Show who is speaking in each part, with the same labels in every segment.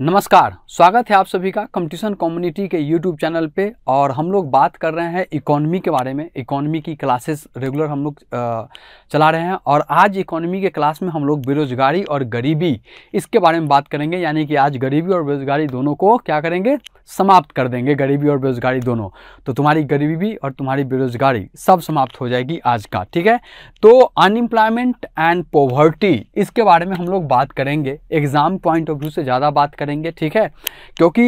Speaker 1: नमस्कार स्वागत है आप सभी का कंपटीशन कम्युनिटी के यूट्यूब चैनल पे और हम लोग बात कर रहे हैं इकोनॉमी के बारे में इकोनॉमी की क्लासेस रेगुलर हम लोग चला रहे हैं और आज इकोनॉमी के क्लास में हम लोग बेरोजगारी और गरीबी इसके बारे में बात करेंगे यानी कि आज गरीबी और बेरोजगारी दोनों को क्या करेंगे समाप्त कर देंगे गरीबी और बेरोजगारी दोनों तो तुम्हारी गरीबी और तुम्हारी बेरोजगारी सब समाप्त हो जाएगी आज का ठीक है तो अनएम्प्लॉयमेंट एंड पॉवर्टी इसके बारे में हम लोग बात करेंगे एग्ज़ाम पॉइंट ऑफ व्यू से ज़्यादा बात करेंगे ठीक है क्योंकि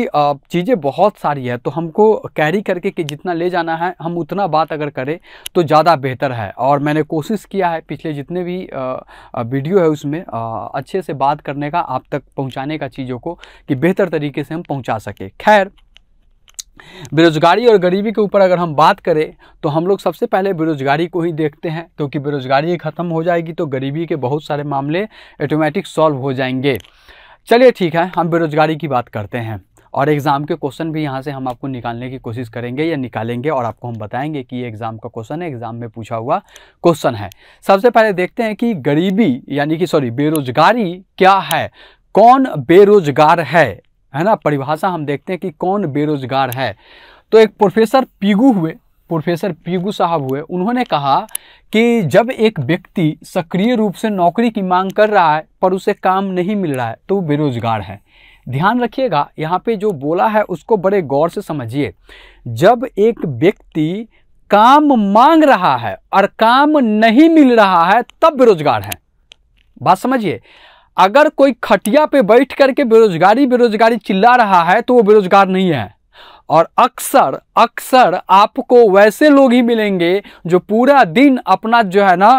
Speaker 1: चीज़ें बहुत सारी है तो हमको कैरी करके कि जितना ले जाना है हम उतना बात अगर करें तो ज़्यादा बेहतर है और मैंने कोशिश किया है पिछले जितने भी वीडियो है उसमें अच्छे से बात करने का आप तक पहुँचाने का चीज़ों को कि बेहतर तरीके से हम पहुँचा सकें खैर बेरोजगारी और गरीबी के ऊपर अगर हम बात करें तो हम लोग सबसे पहले बेरोजगारी को ही देखते हैं क्योंकि बेरोजगारी ख़त्म हो जाएगी तो गरीबी के बहुत सारे मामले ऑटोमेटिक सॉल्व हो जाएंगे चलिए ठीक है हम बेरोजगारी की बात करते हैं और एग्ज़ाम के क्वेश्चन भी यहाँ से हम आपको निकालने की कोशिश करेंगे या निकालेंगे और आपको हम बताएंगे कि ये एग्ज़ाम का क्वेश्चन है एग्ज़ाम में पूछा हुआ क्वेश्चन है सबसे पहले देखते हैं कि गरीबी यानी कि सॉरी बेरोजगारी क्या है कौन बेरोजगार है है ना परिभाषा हम देखते हैं कि कौन बेरोजगार है तो एक प्रोफेसर पीगू हुए प्रोफेसर पीगू साहब हुए उन्होंने कहा कि जब एक व्यक्ति सक्रिय रूप से नौकरी की मांग कर रहा है पर उसे काम नहीं मिल रहा है तो वो बेरोजगार है ध्यान रखिएगा यहाँ पे जो बोला है उसको बड़े गौर से समझिए जब एक व्यक्ति काम मांग रहा है और काम नहीं मिल रहा है तब बेरोजगार है बात समझिए अगर कोई खटिया पे बैठ करके बेरोजगारी बेरोजगारी चिल्ला रहा है तो वो बेरोजगार नहीं है और अक्सर अक्सर आपको वैसे लोग ही मिलेंगे जो पूरा दिन अपना जो है ना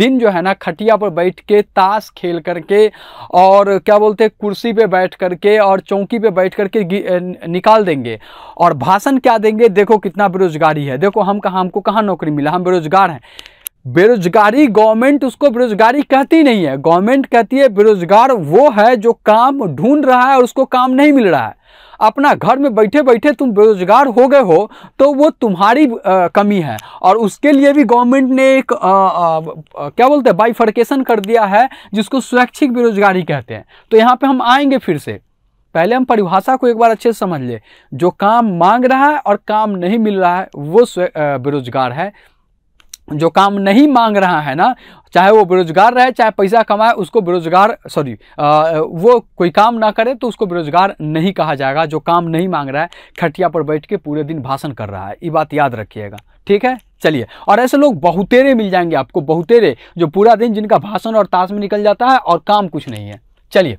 Speaker 1: दिन जो है ना खटिया पर बैठ के ताश खेल करके और क्या बोलते हैं कुर्सी पे बैठ करके और चौकी पे बैठ करके निकाल देंगे और भाषण क्या देंगे देखो कितना बेरोजगारी है देखो हम कहाँ हमको कहाँ नौकरी मिला हम बेरोजगार हैं बेरोजगारी गवर्नमेंट उसको बेरोजगारी कहती नहीं है गवर्नमेंट कहती है बेरोजगार वो है जो काम ढूंढ रहा है और उसको काम नहीं मिल रहा है अपना घर में बैठे बैठे तुम बेरोजगार हो गए हो तो वो तुम्हारी आ, कमी है और उसके लिए भी गवर्नमेंट ने एक आ, आ, आ, क्या बोलते हैं बाइफर्केशन कर दिया है जिसको स्वैच्छिक बेरोजगारी कहते हैं तो यहाँ पे हम आएंगे फिर से पहले हम परिभाषा को एक बार अच्छे से समझ ले जो काम मांग रहा है और काम नहीं मिल रहा है वो बेरोजगार है जो काम नहीं मांग रहा है ना चाहे वो बेरोजगार रहे चाहे पैसा कमाए उसको बेरोजगार सॉरी वो कोई काम ना करे तो उसको बेरोजगार नहीं कहा जाएगा जो काम नहीं मांग रहा है खटिया पर बैठ के पूरे दिन भाषण कर रहा है ये बात याद रखिएगा ठीक है चलिए और ऐसे लोग बहुतेरे मिल जाएंगे आपको बहुतेरे जो पूरा दिन जिनका भाषण और ताश में निकल जाता है और काम कुछ नहीं है चलिए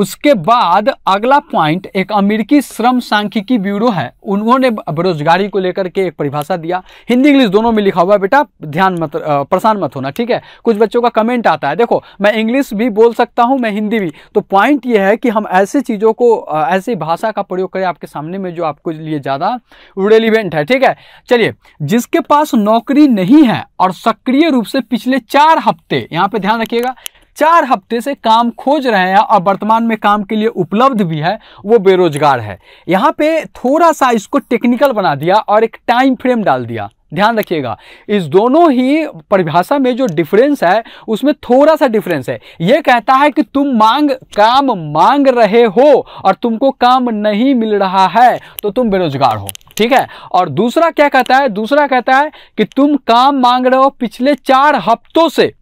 Speaker 1: उसके बाद अगला पॉइंट एक अमेरिकी श्रम सांख्यिकी ब्यूरो है उन्होंने बेरोजगारी को लेकर के एक परिभाषा दिया हिंदी इंग्लिश दोनों में लिखा हुआ है बेटा ध्यान मत परेशान मत होना ठीक है कुछ बच्चों का कमेंट आता है देखो मैं इंग्लिश भी बोल सकता हूं मैं हिंदी भी तो पॉइंट ये है कि हम ऐसे चीज़ों को ऐसी भाषा का प्रयोग करें आपके सामने में जो आपको लिए ज़्यादा रेलिवेंट है ठीक है चलिए जिसके पास नौकरी नहीं है और सक्रिय रूप से पिछले चार हफ्ते यहाँ पर ध्यान रखिएगा चार हफ्ते से काम खोज रहे हैं और वर्तमान में काम के लिए उपलब्ध भी है वो बेरोजगार है यहाँ पे थोड़ा सा इसको टेक्निकल बना दिया और एक टाइम फ्रेम डाल दिया ध्यान रखिएगा इस दोनों ही परिभाषा में जो डिफरेंस है उसमें थोड़ा सा डिफरेंस है ये कहता है कि तुम मांग काम मांग रहे हो और तुमको काम नहीं मिल रहा है तो तुम बेरोजगार हो ठीक है और दूसरा क्या कहता है दूसरा कहता है कि तुम काम मांग रहे हो पिछले चार हफ्तों से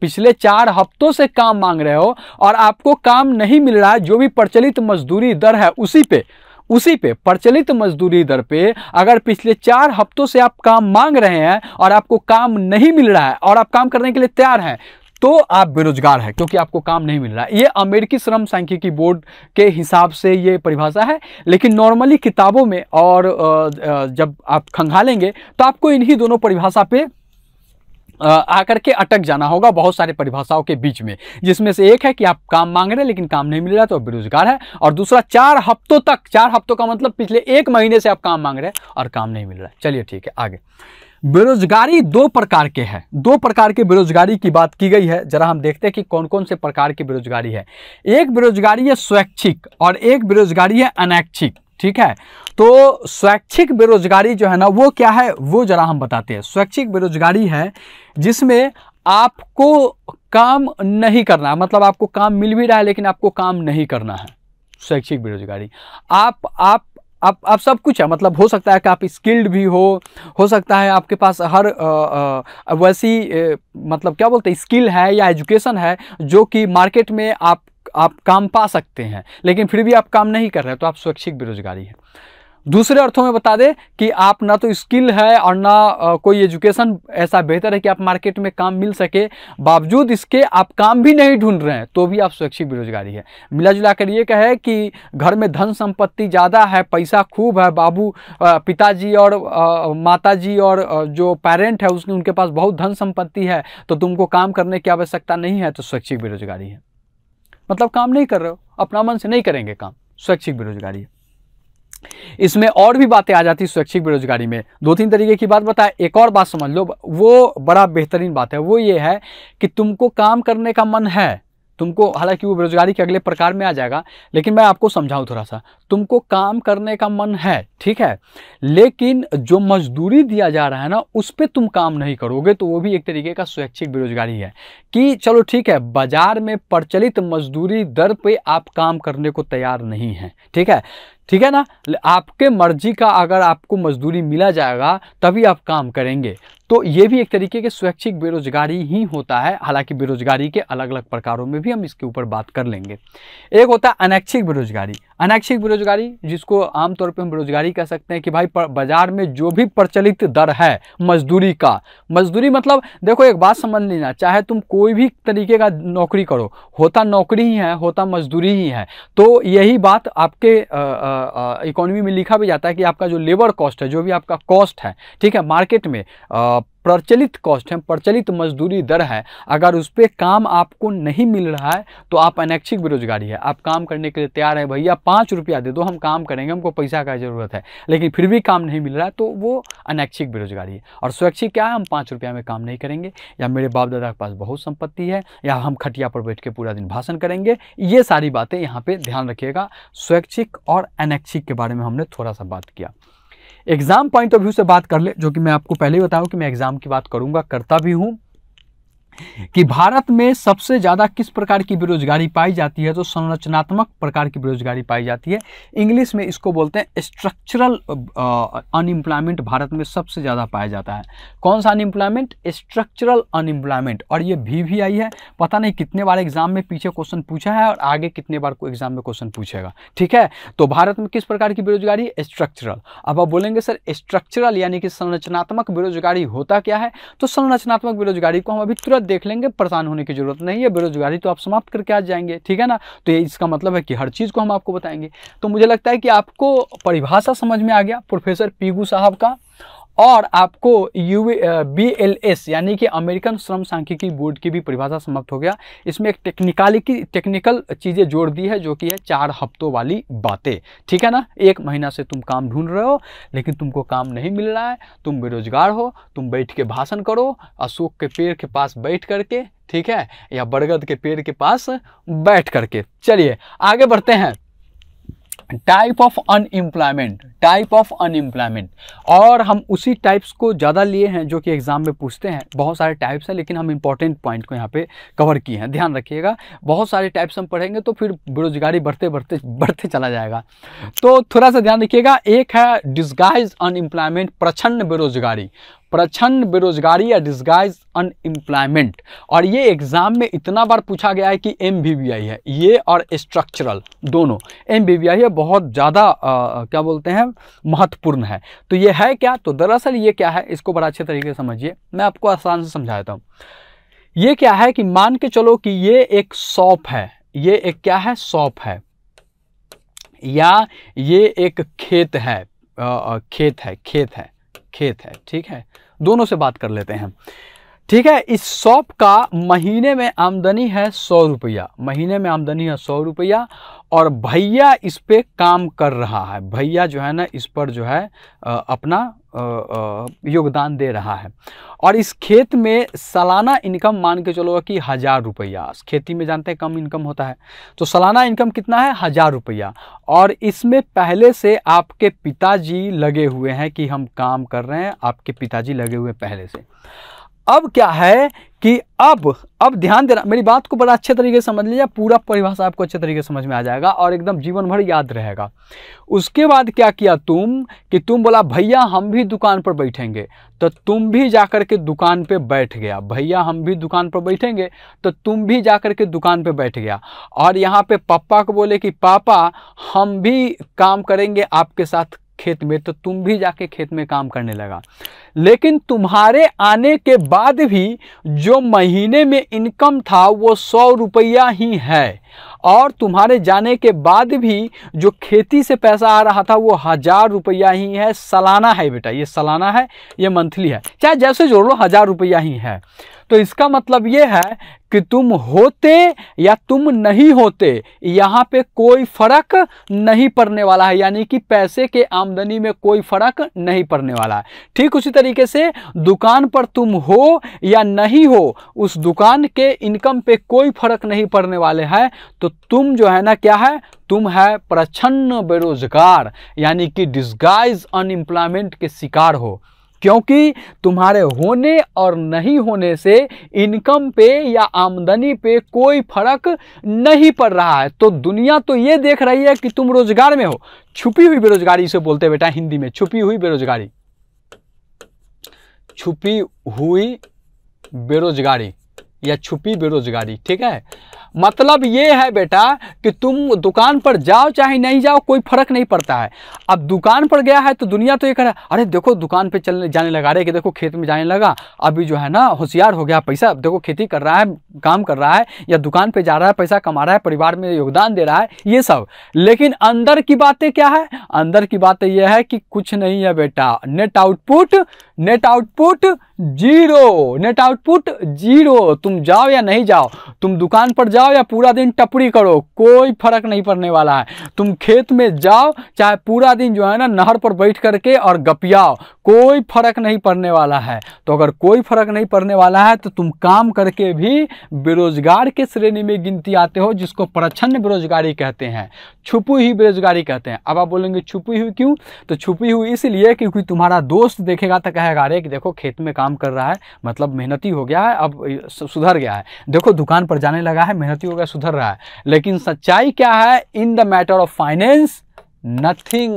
Speaker 1: पिछले चार हफ्तों से काम मांग रहे हो और आपको काम नहीं मिल रहा है जो भी प्रचलित मजदूरी दर है उसी पे उसी पे प्रचलित मजदूरी दर पे अगर पिछले चार हफ्तों से आप काम मांग रहे हैं और आपको काम नहीं मिल रहा है और आप काम करने के लिए तैयार हैं तो आप बेरोजगार हैं क्योंकि आपको काम नहीं मिल रहा है ये अमेरिकी श्रम सांख्यिकी बोर्ड के हिसाब से ये परिभाषा है लेकिन नॉर्मली किताबों में और जब आप खंगालेंगे तो आपको इन्हीं दोनों परिभाषा पे आकर के अटक जाना होगा बहुत सारे परिभाषाओं के बीच में जिसमें से एक है कि आप काम मांग रहे हैं लेकिन काम नहीं मिल रहा तो बेरोजगार है और दूसरा चार हफ्तों तक चार हफ्तों का मतलब पिछले एक महीने से आप काम मांग रहे हैं और काम नहीं मिल रहा है चलिए ठीक है आगे बेरोजगारी दो प्रकार के हैं दो प्रकार के बेरोजगारी की बात की गई है जरा हम देखते हैं कि कौन कौन से प्रकार की बेरोजगारी है एक बेरोजगारी है स्वैच्छिक और एक बेरोजगारी है अनैच्छिक ठीक है तो स्वैच्छिक बेरोजगारी जो है ना वो क्या है वो जरा हम बताते हैं स्वैच्छिक बेरोजगारी है जिसमें आपको काम नहीं करना मतलब आपको काम मिल भी रहा है लेकिन आपको काम नहीं करना है स्वैच्छिक बेरोजगारी आप आप आप आप सब कुछ है मतलब हो सकता है कि आप स्किल्ड भी हो हो सकता है आपके पास हर आ, आ, वैसी आ, मतलब क्या बोलते हैं स्किल है या एजुकेशन है जो कि मार्केट में आप आप काम पा सकते हैं लेकिन फिर भी आप काम नहीं कर रहे तो आप स्वैच्छिक बेरोजगारी है दूसरे अर्थों में बता दें कि आप ना तो स्किल है और ना कोई एजुकेशन ऐसा बेहतर है कि आप मार्केट में काम मिल सके बावजूद इसके आप काम भी नहीं ढूंढ रहे हैं तो भी आप स्वैच्छिक बेरोजगारी है मिला जुला कर ये कहे कि घर में धन संपत्ति ज़्यादा है पैसा खूब है बाबू पिताजी और माता जी और जो पेरेंट है उसने उनके पास बहुत धन संपत्ति है तो तुमको काम करने की आवश्यकता नहीं है तो स्वैच्छिक बेरोजगारी है मतलब काम नहीं कर रहे हो अपना मन से नहीं करेंगे काम स्वैच्छिक बेरोजगारी है इसमें और भी बातें आ जाती स्वैच्छिक बेरोजगारी में दो तीन तरीके की बात बताए एक और बात समझ लो वो बड़ा बेहतरीन बात है वो ये है कि तुमको काम करने का मन है तुमको हालांकि वो बेरोजगारी के अगले प्रकार में आ जाएगा लेकिन मैं आपको समझाऊं थोड़ा सा तुमको काम करने का मन है ठीक है लेकिन जो मजदूरी दिया जा रहा है ना उस पर तुम काम नहीं करोगे तो वो भी एक तरीके का स्वैच्छिक बेरोजगारी है कि चलो ठीक है बाजार में प्रचलित मजदूरी दर पे आप काम करने को तैयार नहीं है ठीक है ठीक है ना आपके मर्जी का अगर आपको मजदूरी मिला जाएगा तभी आप काम करेंगे तो ये भी एक तरीके के स्वैच्छिक बेरोजगारी ही होता है हालांकि बेरोजगारी के अलग अलग प्रकारों में भी हम इसके ऊपर बात कर लेंगे एक होता है अनैच्छिक बेरोजगारी अनैच्छिक बेरोजगारी जिसको आमतौर पर हम बेरोजगारी कह सकते हैं कि भाई बाजार में जो भी प्रचलित दर है मजदूरी का मजदूरी मतलब देखो एक बात समझ लेना चाहे तुम कोई भी तरीके का नौकरी करो होता नौकरी ही है होता मजदूरी ही है तो यही बात आपके इकोनॉमी में लिखा भी जाता है कि आपका जो लेबर कॉस्ट है जो भी आपका कॉस्ट है ठीक है मार्केट में आ, प्रचलित कॉस्ट है प्रचलित मजदूरी दर है अगर उस पर काम आपको नहीं मिल रहा है तो आप अनैच्छिक बेरोजगारी है आप काम करने के लिए तैयार है भैया पाँच रुपया दे दो हम काम करेंगे हमको पैसा का ज़रूरत है लेकिन फिर भी काम नहीं मिल रहा है तो वो अनैच्छिक बेरोजगारी है और स्वैच्छिक क्या है हम पाँच रुपया में काम नहीं करेंगे या मेरे बाप दादा के पास बहुत संपत्ति है या हम खटिया पर बैठ के पूरा दिन भाषण करेंगे ये सारी बातें यहाँ पर ध्यान रखिएगा स्वैच्छिक और अनैच्छिक के बारे में हमने थोड़ा सा बात किया एग्ज़ाम पॉइंट ऑफ व्यू से बात कर ले जो कि मैं आपको पहले ही बताऊं कि मैं एग्ज़ाम की बात करूंगा करता भी हूं कि भारत में सबसे ज़्यादा किस प्रकार की बेरोजगारी पाई जाती है तो संरचनात्मक प्रकार की बेरोजगारी पाई जाती है इंग्लिश में इसको बोलते हैं स्ट्रक्चरल अनएम्प्लॉयमेंट भारत में सबसे ज़्यादा पाया जाता है कौन सा अनएम्प्लॉयमेंट स्ट्रक्चरल अनएम्प्लॉयमेंट और ये भी भी आई है पता नहीं कितने बार एग्जाम में पीछे क्वेश्चन पूछा है और आगे कितने बार को एग्जाम में क्वेश्चन पूछेगा ठीक है तो भारत में किस प्रकार की बेरोजगारी स्ट्रक्चरल अब आप बोलेंगे सर स्ट्रक्चरल यानी कि संरचनात्मक बेरोजगारी होता क्या है तो संरचनात्मक बेरोजगारी को हम अभी तुरंत देख लेंगे परेशान होने की जरूरत नहीं है बेरोजगारी तो आप समाप्त करके आ जाएंगे ठीक है ना तो ये इसका मतलब है कि हर चीज़ को हम आपको बताएंगे तो मुझे लगता है कि आपको परिभाषा समझ में आ गया प्रोफेसर पीगू साहब का और आपको यू बी एल एस यानी कि अमेरिकन श्रम सांख्यिकी बोर्ड की भी परिभाषा समाप्त हो गया इसमें एक टेक्निकाली की टेक्निकल चीज़ें जोड़ दी है जो कि है चार हफ्तों वाली बातें ठीक है ना एक महीना से तुम काम ढूंढ रहे हो लेकिन तुमको काम नहीं मिल रहा है तुम बेरोजगार हो तुम बैठ के भाषण करो अशोक के पेड़ के पास बैठ करके ठीक है या बरगद के पेड़ के पास बैठ करके चलिए आगे बढ़ते हैं type of unemployment type of unemployment और हम उसी टाइप्स को ज़्यादा लिए हैं जो कि एग्ज़ाम में पूछते हैं बहुत सारे टाइप्स हैं लेकिन हम इंपॉर्टेंट पॉइंट को यहाँ पे कवर किए हैं ध्यान रखिएगा बहुत सारे टाइप्स हम पढ़ेंगे तो फिर बेरोजगारी बढ़ते बढ़ते बढ़ते चला जाएगा तो थोड़ा सा ध्यान रखिएगा एक है डिस्गाइज अनएम्प्लॉयमेंट प्रचंड बेरोजगारी प्रचंड बेरोजगारी या डिस्गाइज अनएम्प्लॉयमेंट और ये एग्ज़ाम में इतना बार पूछा गया है कि एम है ये और स्ट्रक्चरल दोनों एम है बहुत ज़्यादा क्या बोलते हैं महत्वपूर्ण है तो ये है क्या तो दरअसल ये क्या है इसको बड़ा अच्छे तरीके से समझिए मैं आपको आसान से समझा देता हूँ ये क्या है कि मान के चलो कि ये एक शॉप है ये एक क्या है शॉप है या ये एक खेत है आ, खेत है खेत है खेत है ठीक है दोनों से बात कर लेते हैं ठीक है इस शॉप का महीने में आमदनी है सौ रुपया महीने में आमदनी है सौ रुपया और भैया इस पर काम कर रहा है भैया जो है ना इस पर जो है अपना योगदान दे रहा है और इस खेत में सालाना इनकम मान के चलो कि हज़ार रुपया खेती में जानते हैं कम इनकम होता है तो सालाना इनकम कितना है हज़ार रुपया और इसमें पहले से आपके पिताजी लगे हुए हैं कि हम काम कर रहे हैं आपके पिताजी लगे हुए पहले से अब क्या है कि अब अब ध्यान देना मेरी बात को बड़ा अच्छे तरीके से समझ लीजिए पूरा परिभाषा आपको अच्छे तरीके से समझ में आ जाएगा और एकदम जीवन भर याद रहेगा उसके बाद क्या किया तुम कि तुम बोला भैया हम भी दुकान पर बैठेंगे तो तुम भी जाकर के दुकान पे बैठ गया भैया हम भी दुकान पर बैठेंगे तो तुम भी जा के दुकान पर बैठ गया और यहाँ पे पापा को बोले कि पापा हम भी काम करेंगे आपके साथ खेत में तो तुम भी जाके खेत में काम करने लगा लेकिन तुम्हारे आने के बाद भी जो महीने में इनकम था वो सौ रुपया ही है और तुम्हारे जाने के बाद भी जो खेती से पैसा आ रहा था वो हज़ार रुपया ही है सालाना है बेटा ये सालाना है ये मंथली है चाहे जैसे जोड़ लो हज़ार रुपया ही है तो इसका मतलब ये है कि तुम होते या तुम नहीं होते यहाँ पे कोई फ़र्क नहीं पड़ने वाला है यानी कि पैसे के आमदनी में कोई फ़र्क नहीं पड़ने वाला है ठीक उसी तरीके से दुकान पर तुम हो या नहीं हो उस दुकान के इनकम पे कोई फ़र्क नहीं पड़ने वाले है तो तुम जो है ना क्या है तुम है प्रछन्न बेरोजगार यानी कि डिस्गाइज अनएम्प्लॉयमेंट के शिकार हो क्योंकि तुम्हारे होने और नहीं होने से इनकम पे या आमदनी पे कोई फर्क नहीं पड़ रहा है तो दुनिया तो ये देख रही है कि तुम रोजगार में हो छुपी हुई बेरोजगारी से बोलते बेटा हिंदी में छुपी हुई बेरोजगारी छुपी हुई बेरोजगारी या छुपी बेरोजगारी ठीक है मतलब ये है बेटा कि तुम दुकान पर जाओ चाहे नहीं जाओ कोई फर्क नहीं पड़ता है अब दुकान पर गया है तो दुनिया तो ये कह रहा है अरे देखो दुकान पे चलने जाने लगा रहे कि देखो खेत में जाने लगा अभी जो है ना होशियार हो गया पैसा देखो खेती कर रहा है काम कर रहा है या दुकान पर जा रहा है पैसा कमा रहा है परिवार में योगदान दे रहा है ये सब लेकिन अंदर की बातें क्या है अंदर की बातें यह है कि कुछ नहीं है बेटा net output net output zero net output zero तुम जाओ या नहीं जाओ तुम दुकान पर जाओ या पूरा दिन टपरी करो कोई फर्क नहीं पड़ने वाला है तुम खेत में जाओ चाहे पूरा दिन जो है ना नहर पर बैठ करके और गपियाओ कोई फर्क नहीं पड़ने वाला है तो अगर कोई फर्क नहीं पड़ने वाला है तो तुम काम करके भी बेरोजगार के श्रेणी में गिनती आते हो जिसको प्रछन्न बेरोजगारी कहते हैं छुपी हुई बेरोजगारी कहते हैं अब आप बोलेंगे छुपी हुई क्यों तो छुपी हुई इसलिए क्योंकि तुम्हारा दोस्त देखेगा तो कहेगा अरे देखो खेत में काम कर रहा है मतलब मेहनती हो गया है अब सुधर गया है देखो दुकान पर जाने लगा है मेहनती हो गया सुधर रहा है लेकिन सच्चाई क्या है in the matter of finance nothing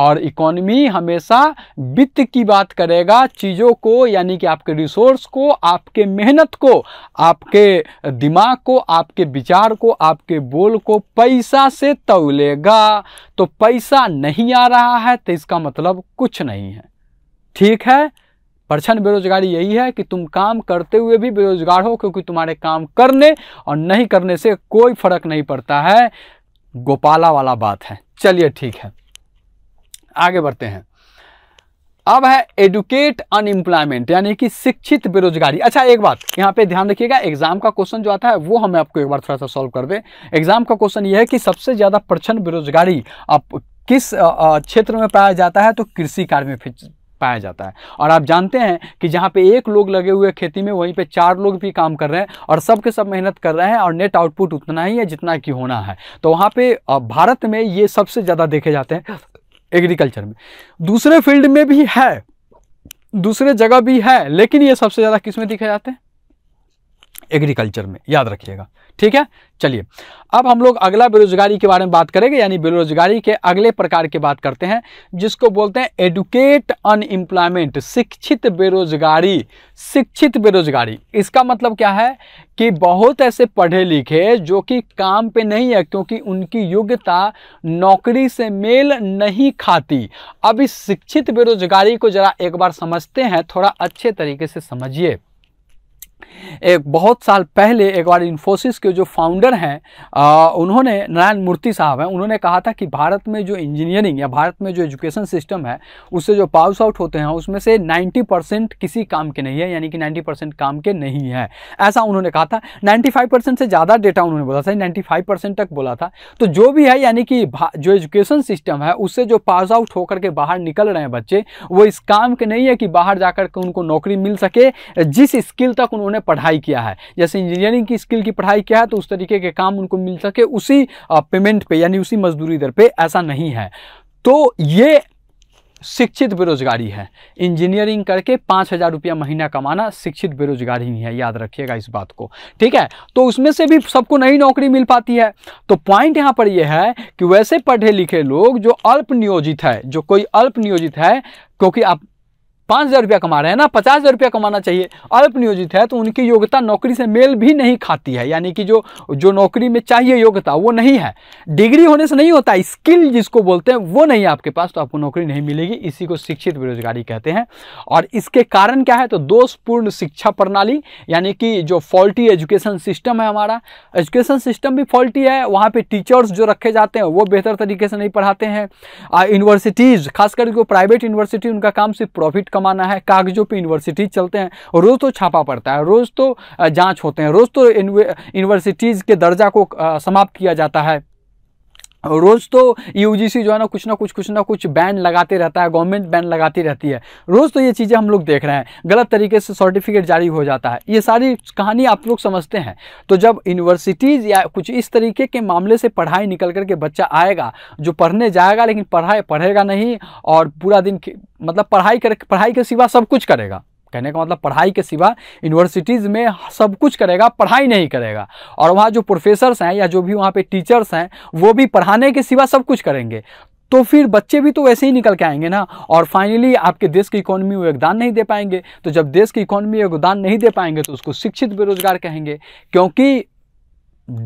Speaker 1: और इकोनॉमी हमेशा वित्त की बात करेगा चीज़ों को यानी कि आपके रिसोर्स को आपके मेहनत को आपके दिमाग को आपके विचार को आपके बोल को पैसा से तौलेगा तो पैसा नहीं आ रहा है तो इसका मतलब कुछ नहीं है ठीक है परछन बेरोजगारी यही है कि तुम काम करते हुए भी बेरोजगार हो क्योंकि तुम्हारे काम करने और नहीं करने से कोई फर्क नहीं पड़ता है गोपाला वाला बात है चलिए ठीक है आगे बढ़ते हैं अब है एडुकेट अनएम्प्लॉयमेंट यानी कि शिक्षित बेरोजगारी अच्छा एक बात यहाँ पे ध्यान रखिएगा एग्जाम का क्वेश्चन जो आता है वो हमें आपको एक बार थोड़ा सा सॉल्व कर दे एग्जाम का क्वेश्चन ये है कि सबसे ज़्यादा प्रचंड बेरोजगारी आप किस क्षेत्र में पाया जाता है तो कृषि कार्य में पाया जाता है और आप जानते हैं कि जहाँ पे एक लोग लगे हुए खेती में वहीं पे चार लोग भी काम कर रहे हैं और सब के सब मेहनत कर रहे हैं और नेट आउटपुट उतना ही है जितना कि होना है तो वहाँ पे भारत में ये सबसे ज़्यादा देखे जाते हैं एग्रीकल्चर में दूसरे फील्ड में भी है दूसरे जगह भी है लेकिन ये सबसे ज़्यादा किस में दिखे जाते हैं एग्रीकल्चर में याद रखिएगा ठीक है चलिए अब हम लोग अगला बेरोजगारी के बारे में बात करेंगे यानी बेरोजगारी के अगले प्रकार की बात करते हैं जिसको बोलते हैं एडुकेट अनएम्प्लॉयमेंट शिक्षित बेरोजगारी शिक्षित बेरोजगारी इसका मतलब क्या है कि बहुत ऐसे पढ़े लिखे जो कि काम पे नहीं है क्योंकि उनकी योग्यता नौकरी से मेल नहीं खाती अब इस शिक्षित बेरोजगारी को ज़रा एक बार समझते हैं थोड़ा अच्छे तरीके से समझिए एक बहुत साल पहले एक बार इन्फोसिस के जो फाउंडर हैं उन्होंने नारायण मूर्ति साहब हैं उन्होंने कहा था कि भारत में जो इंजीनियरिंग या भारत में जो एजुकेशन सिस्टम है उससे जो पास आउट होते हैं उसमें से 90 परसेंट किसी काम के नहीं है यानी कि 90 परसेंट काम के नहीं है ऐसा उन्होंने कहा था 95 परसेंट से ज़्यादा डेटा उन्होंने बोला था नाइन्टी परसेंट तक बोला था तो जो भी है यानी कि जो एजुकेशन सिस्टम है उससे जो पास आउट होकर के बाहर निकल रहे हैं बच्चे वो इस काम के नहीं है कि बाहर जाकर के उनको नौकरी मिल सके जिस स्किल तक उन्होंने उन्होंने पढ़ाई किया है जैसे इंजीनियरिंग की स्किल की पढ़ाई किया है तो उस तरीके के काम उनको मिल सके उसी पेमेंट पे यानी उसी मजदूरी दर पे ऐसा नहीं है तो ये शिक्षित बेरोजगारी है इंजीनियरिंग करके पाँच हज़ार रुपया महीना कमाना शिक्षित बेरोजगारी नहीं है याद रखिएगा इस बात को ठीक है तो उसमें से भी सबको नई नौकरी मिल पाती है तो पॉइंट यहाँ पर यह है कि वैसे पढ़े लिखे लोग जो अल्प नियोजित है जो कोई अल्प नियोजित है क्योंकि आप पाँच हज़ार रुपया कमा रहे हैं ना पचास हज़ार रुपया कमाना चाहिए अल्प नियोजित है तो उनकी योग्यता नौकरी से मेल भी नहीं खाती है यानी कि जो जो नौकरी में चाहिए योग्यता वो नहीं है डिग्री होने से नहीं होता स्किल जिसको बोलते हैं वो नहीं है आपके पास तो आपको नौकरी नहीं मिलेगी इसी को शिक्षित बेरोजगारी कहते हैं और इसके कारण क्या है तो दोषपूर्ण शिक्षा प्रणाली यानी कि जो फॉल्टी एजुकेशन सिस्टम है हमारा एजुकेशन सिस्टम भी फॉल्टी है वहाँ पर टीचर्स जो रखे जाते हैं वो बेहतर तरीके से नहीं पढ़ाते हैं यूनिवर्सिटीज़ खास करके प्राइवेट यूनिवर्सिटी उनका काम सिर्फ प्रॉफिट कमाना है कागजों पे यूनिवर्सिटी चलते हैं रोज़ तो छापा पड़ता है रोज़ तो जांच होते हैं रोज़ तो यूनिवर्सिटीज़ के दर्जा को समाप्त किया जाता है रोज़ तो यूजीसी e जो है ना कुछ ना कुछ कुछ ना कुछ बैन लगाते रहता है गवर्नमेंट बैन लगाती रहती है रोज़ तो ये चीज़ें हम लोग देख रहे हैं गलत तरीके से सर्टिफिकेट जारी हो जाता है ये सारी कहानी आप लोग समझते हैं तो जब यूनिवर्सिटीज़ या कुछ इस तरीके के मामले से पढ़ाई निकल करके बच्चा आएगा जो पढ़ने जाएगा लेकिन पढ़ाई पढ़ेगा नहीं और पूरा दिन मतलब पढ़ाई कर पढ़ाई के सिवा सब कुछ करेगा कहने का मतलब पढ़ाई के सिवा यूनिवर्सिटीज़ में सब कुछ करेगा पढ़ाई नहीं करेगा और वहाँ जो प्रोफेसर्स हैं या जो भी वहाँ पे टीचर्स हैं वो भी पढ़ाने के सिवा सब कुछ करेंगे तो फिर बच्चे भी तो वैसे ही निकल के आएंगे ना और फाइनली आपके देश की इकोनॉमी में योगदान नहीं दे पाएंगे तो जब देश की इकोनॉमी योगदान नहीं दे पाएंगे तो उसको शिक्षित बेरोजगार कहेंगे क्योंकि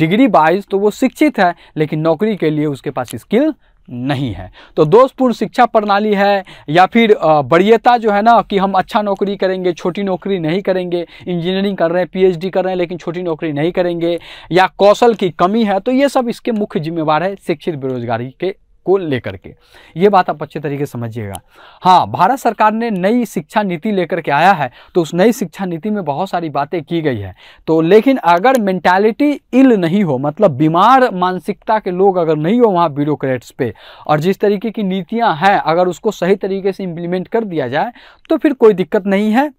Speaker 1: डिग्री वाइज तो वो शिक्षित है लेकिन नौकरी के लिए उसके पास स्किल नहीं है तो दोषपूर्ण शिक्षा प्रणाली है या फिर बढ़ियता जो है ना कि हम अच्छा नौकरी करेंगे छोटी नौकरी नहीं करेंगे इंजीनियरिंग कर रहे हैं पीएचडी कर रहे हैं लेकिन छोटी नौकरी नहीं करेंगे या कौशल की कमी है तो ये सब इसके मुख्य जिम्मेवार है शिक्षित बेरोजगारी के को लेकर के ये बात आप अच्छे तरीके से समझिएगा हाँ भारत सरकार ने नई शिक्षा नीति लेकर के आया है तो उस नई शिक्षा नीति में बहुत सारी बातें की गई है तो लेकिन अगर मेंटालिटी इल नहीं हो मतलब बीमार मानसिकता के लोग अगर नहीं हो वहाँ ब्यूरोक्रेट्स पे और जिस तरीके की नीतियाँ हैं अगर उसको सही तरीके से इम्प्लीमेंट कर दिया जाए तो फिर कोई दिक्कत नहीं है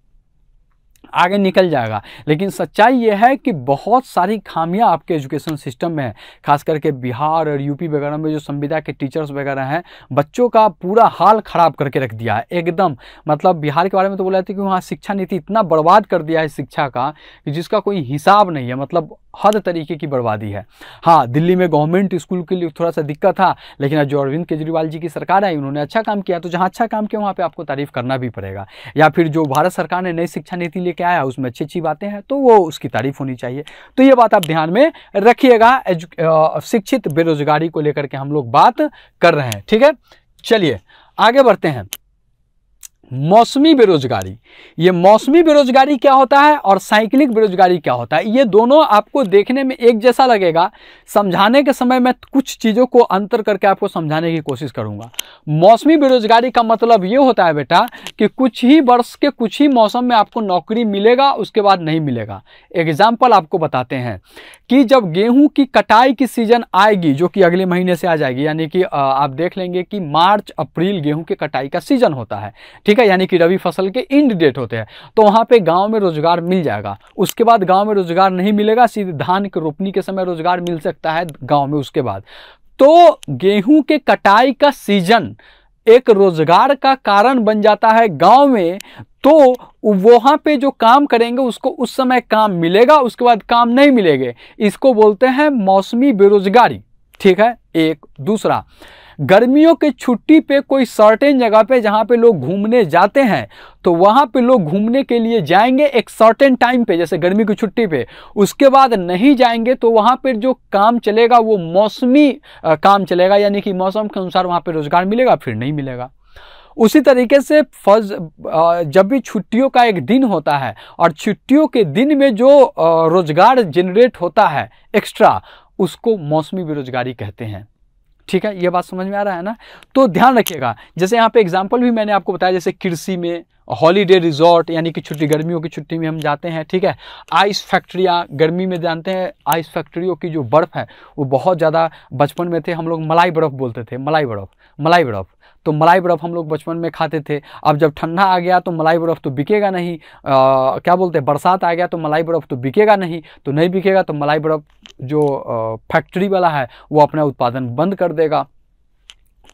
Speaker 1: आगे निकल जाएगा लेकिन सच्चाई यह है कि बहुत सारी खामियां आपके एजुकेशन सिस्टम में है खास करके बिहार और यूपी वगैरह में जो संविदा के टीचर्स वगैरह हैं बच्चों का पूरा हाल ख़राब करके रख दिया है एकदम मतलब बिहार के बारे में तो बोला जाता है कि वहाँ शिक्षा नीति इतना बर्बाद कर दिया है शिक्षा का कि जिसका कोई हिसाब नहीं है मतलब हद तरीके की बर्बादी है हाँ दिल्ली में गवर्नमेंट स्कूल के लिए थोड़ा सा दिक्कत था लेकिन आज जो अरविंद केजरीवाल जी की सरकार आई उन्होंने अच्छा काम किया तो जहाँ अच्छा काम किया वहाँ पर आपको तारीफ करना भी पड़ेगा या फिर जो भारत सरकार ने नई शिक्षा नीति लेके आया उसमें अच्छी अच्छी बातें हैं तो वो उसकी तारीफ होनी चाहिए तो ये बात आप ध्यान में रखिएगा शिक्षित बेरोजगारी को लेकर के हम लोग बात कर रहे हैं ठीक है चलिए आगे बढ़ते हैं मौसमी बेरोजगारी ये मौसमी बेरोजगारी क्या होता है और साइकिलिक बेरोजगारी क्या होता है ये दोनों आपको देखने में एक जैसा लगेगा समझाने के समय मैं कुछ चीज़ों को अंतर करके आपको समझाने की कोशिश करूंगा मौसमी बेरोजगारी का मतलब ये होता है बेटा कि कुछ ही वर्ष के कुछ ही मौसम में आपको नौकरी मिलेगा उसके बाद नहीं मिलेगा एग्जाम्पल आपको बताते हैं कि जब गेहूं की कटाई की सीजन आएगी जो कि अगले महीने से आ जाएगी यानी कि आप देख लेंगे कि मार्च अप्रैल गेहूं की कटाई का सीजन होता है ठीक है का यानी कि रबी फसल के इंड डेट होते हैं तो वहाँ पे गांव में रोजगार मिल जाएगा उसके बाद गांव में रोजगार नहीं मिलेगा सीधे धान के रोपनी के समय रोजगार मिल सकता है गांव में उसके बाद तो गेहूं के कटाई का सीजन एक रोजगार का कारण बन जाता है गांव में तो वहाँ पे जो काम करेंगे उसको उस समय काम मिलेगा उसके बाद काम नहीं मिलेगा इसको बोलते हैं मौसमी बेरोजगारी ठीक है एक दूसरा गर्मियों के छुट्टी पे कोई सर्टेन जगह पे जहाँ पे लोग घूमने जाते हैं तो वहाँ पे लोग घूमने के लिए जाएंगे एक सर्टेन टाइम पे जैसे गर्मी की छुट्टी पे उसके बाद नहीं जाएंगे तो वहाँ पर जो काम चलेगा वो मौसमी काम चलेगा यानी कि मौसम के अनुसार वहाँ पर रोज़गार मिलेगा फिर नहीं मिलेगा उसी तरीके से फर्ज जब भी छुट्टियों का एक दिन होता है और छुट्टियों के दिन में जो रोज़गार जनरेट होता है एक्स्ट्रा उसको मौसमी बेरोज़गारी कहते हैं ठीक है ये बात समझ में आ रहा है ना तो ध्यान रखिएगा जैसे यहाँ पे एग्जाम्पल भी मैंने आपको बताया जैसे कृषि में हॉलीडे रिजॉर्ट यानी कि छुट्टी गर्मियों की छुट्टी में हम जाते हैं ठीक है आइस फैक्ट्रियाँ गर्मी में जानते हैं आइस फैक्ट्रियों की जो बर्फ़ है वो बहुत ज़्यादा बचपन में थे हम लोग मलाई बर्फ़ बोलते थे मलाई बर्फ़ मलाई बर्फ़ तो मलाई बर्फ़ हम लोग बचपन में खाते थे अब जब ठंडा आ गया तो मलाई बर्फ़ तो बिकेगा नहीं आ, क्या बोलते हैं बरसात आ गया तो मलाई बर्फ़ तो बिकेगा नहीं तो नहीं बिकेगा तो मलाई बर्फ़ जो फैक्ट्री वाला है वो अपना उत्पादन बंद कर देगा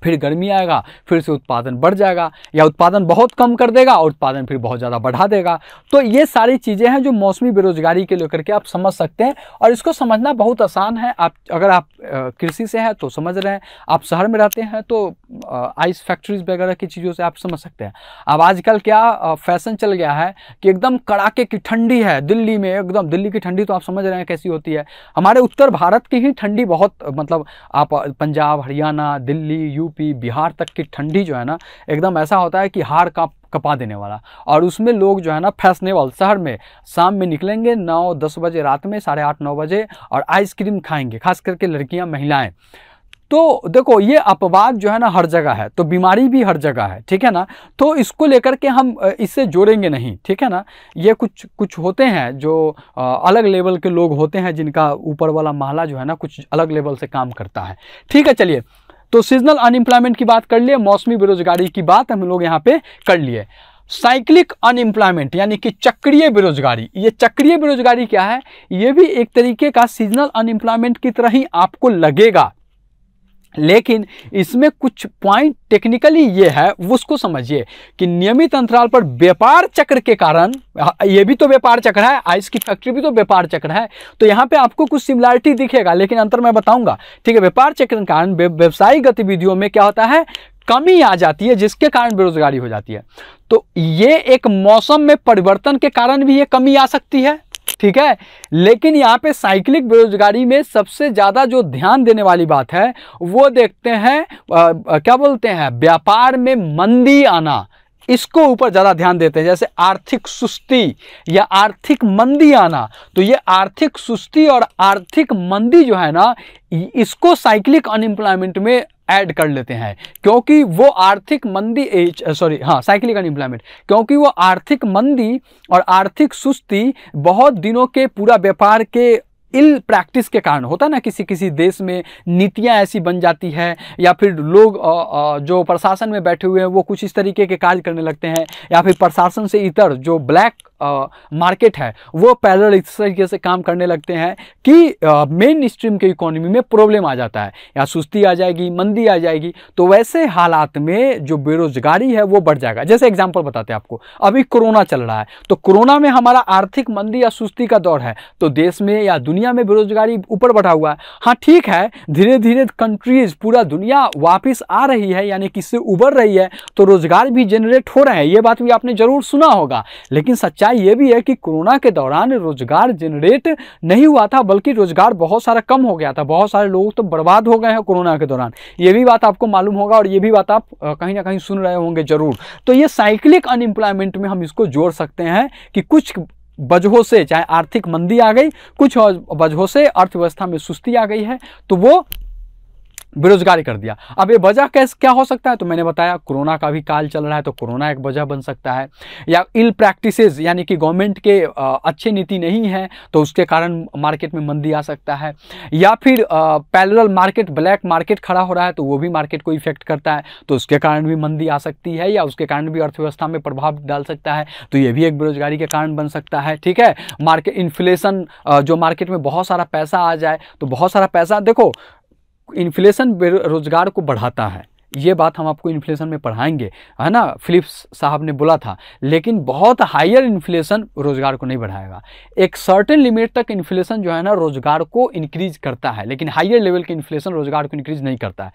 Speaker 1: फिर गर्मी आएगा फिर से उत्पादन बढ़ जाएगा या उत्पादन बहुत कम कर देगा और उत्पादन फिर बहुत ज़्यादा बढ़ा देगा तो ये सारी चीज़ें हैं जो मौसमी बेरोजगारी के लेकर के आप समझ सकते हैं और इसको समझना बहुत आसान है आप अगर आप कृषि से है तो समझ रहे हैं आप शहर में रहते हैं तो आइस फैक्ट्रीज वगैरह की चीज़ों से आप समझ सकते हैं अब आजकल क्या फैशन चल गया है कि एकदम कड़ाके की ठंडी है दिल्ली में एकदम दिल्ली की ठंडी तो आप समझ रहे हैं कैसी होती है हमारे उत्तर भारत की ही ठंडी बहुत मतलब आप पंजाब हरियाणा दिल्ली यूपी बिहार तक की ठंडी जो है ना एकदम ऐसा होता है कि हार कांप कपा देने वाला और उसमें लोग जो है ना फैशनेबल शहर में शाम में निकलेंगे नौ दस बजे रात में साढ़े आठ नौ बजे और आइसक्रीम खाएंगे खास करके लड़कियाँ महिलाएँ तो देखो ये अपवाद जो है ना हर जगह है तो बीमारी भी हर जगह है ठीक है ना तो इसको लेकर के हम इससे जोड़ेंगे नहीं ठीक है ना ये कुछ कुछ होते हैं जो अलग लेवल के लोग होते हैं जिनका ऊपर वाला महला जो है ना कुछ अलग लेवल से काम करता है ठीक है चलिए तो सीजनल अनएम्प्लॉयमेंट की बात कर लिए मौसमी बेरोजगारी की बात हम लोग यहाँ पे कर लिए साइक्लिक अनएम्प्लॉयमेंट यानी कि चक्रीय बेरोजगारी ये चक्रीय बेरोजगारी क्या है ये भी एक तरीके का सीजनल अनएम्प्लॉयमेंट की तरह ही आपको लगेगा लेकिन इसमें कुछ पॉइंट टेक्निकली ये है उसको समझिए कि नियमित अंतराल पर व्यापार चक्र के कारण ये भी तो व्यापार चक्र है आइस की फैक्ट्री भी तो व्यापार चक्र है तो यहाँ पे आपको कुछ सिमिलरिटी दिखेगा लेकिन अंतर मैं बताऊंगा ठीक है व्यापार चक्र के कारण व्यवसायिक गतिविधियों में क्या होता है कमी आ जाती है जिसके कारण बेरोजगारी हो जाती है तो ये एक मौसम में परिवर्तन के कारण भी ये कमी आ सकती है ठीक है लेकिन यहाँ पे साइकिलिक बेरोजगारी में सबसे ज़्यादा जो ध्यान देने वाली बात है वो देखते हैं क्या बोलते हैं व्यापार में मंदी आना इसको ऊपर ज़्यादा ध्यान देते हैं जैसे आर्थिक सुस्ती या आर्थिक मंदी आना तो ये आर्थिक सुस्ती और आर्थिक मंदी जो है ना इसको साइक्लिक अनएम्प्लॉयमेंट में ऐड कर लेते हैं क्योंकि वो आर्थिक मंदी सॉरी हाँ साइकिलिक अनएम्प्लॉयमेंट क्योंकि वो आर्थिक मंदी और आर्थिक सुस्ती बहुत दिनों के पूरा व्यापार के इल प्रैक्टिस के कारण होता है ना किसी किसी देश में नीतियाँ ऐसी बन जाती है या फिर लोग जो प्रशासन में बैठे हुए हैं वो कुछ इस तरीके के कार्य करने लगते हैं या फिर प्रशासन से इतर जो ब्लैक मार्केट है वो पैरल इस तरीके से काम करने लगते हैं कि मेन स्ट्रीम के इकोनॉमी में प्रॉब्लम आ जाता है या सुस्ती आ जाएगी मंदी आ जाएगी तो वैसे हालात में जो बेरोजगारी है वो बढ़ जाएगा जैसे एग्जाम्पल बताते हैं आपको अभी कोरोना चल रहा है तो कोरोना में हमारा आर्थिक मंदी या सुस्ती का दौर है तो देश में या दुनिया दुनिया में बेरोजगारी ऊपर बढ़ा हुआ है हाँ ठीक है धीरे धीरे कंट्रीज पूरा दुनिया वापस आ रही है यानी किससे उबर रही है तो रोजगार भी जनरेट हो रहे हैं ये बात भी आपने जरूर सुना होगा लेकिन सच्चाई ये भी है कि कोरोना के दौरान रोजगार जनरेट नहीं हुआ था बल्कि रोजगार बहुत सारा कम हो गया था बहुत सारे लोग तो बर्बाद हो गए हैं कोरोना के दौरान ये भी बात आपको मालूम होगा और ये भी बात आप कहीं ना कहीं सुन रहे होंगे जरूर तो ये साइक्लिक अनएम्प्लॉयमेंट में हम इसको जोड़ सकते हैं कि कुछ वजहों से चाहे आर्थिक मंदी आ गई कुछ वजहों से अर्थव्यवस्था में सुस्ती आ गई है तो वो बेरोजगारी कर दिया अब ये वजह कैसे क्या हो सकता है तो मैंने बताया कोरोना का भी काल चल रहा है तो कोरोना एक वजह बन सकता है या इल प्रैक्टिस यानी कि गवर्नमेंट के अच्छे नीति नहीं है तो उसके कारण मार्केट में मंदी आ सकता है या फिर पैरल मार्केट ब्लैक मार्केट खड़ा हो रहा है तो वो भी मार्केट को इफेक्ट करता है तो उसके कारण भी मंदी आ सकती है या उसके कारण भी अर्थव्यवस्था में प्रभाव डाल सकता है तो ये भी एक बेरोजगारी के कारण बन सकता है ठीक है मार्केट इन्फ्लेशन जो मार्केट में बहुत सारा पैसा आ जाए तो बहुत सारा पैसा देखो इन्फ्लेशन बेरोजगार को बढ़ाता है ये बात हम आपको इन्फ्लेशन में पढ़ाएंगे है ना फिलिप्स साहब ने बोला था लेकिन बहुत हायर इन्फ्लेशन रोज़गार को नहीं बढ़ाएगा एक सर्टेन लिमिट तक इन्फ्लेशन जो है ना रोज़गार को इंक्रीज करता है लेकिन हायर लेवल के इन्फ्लेशन रोज़गार को इंक्रीज नहीं करता है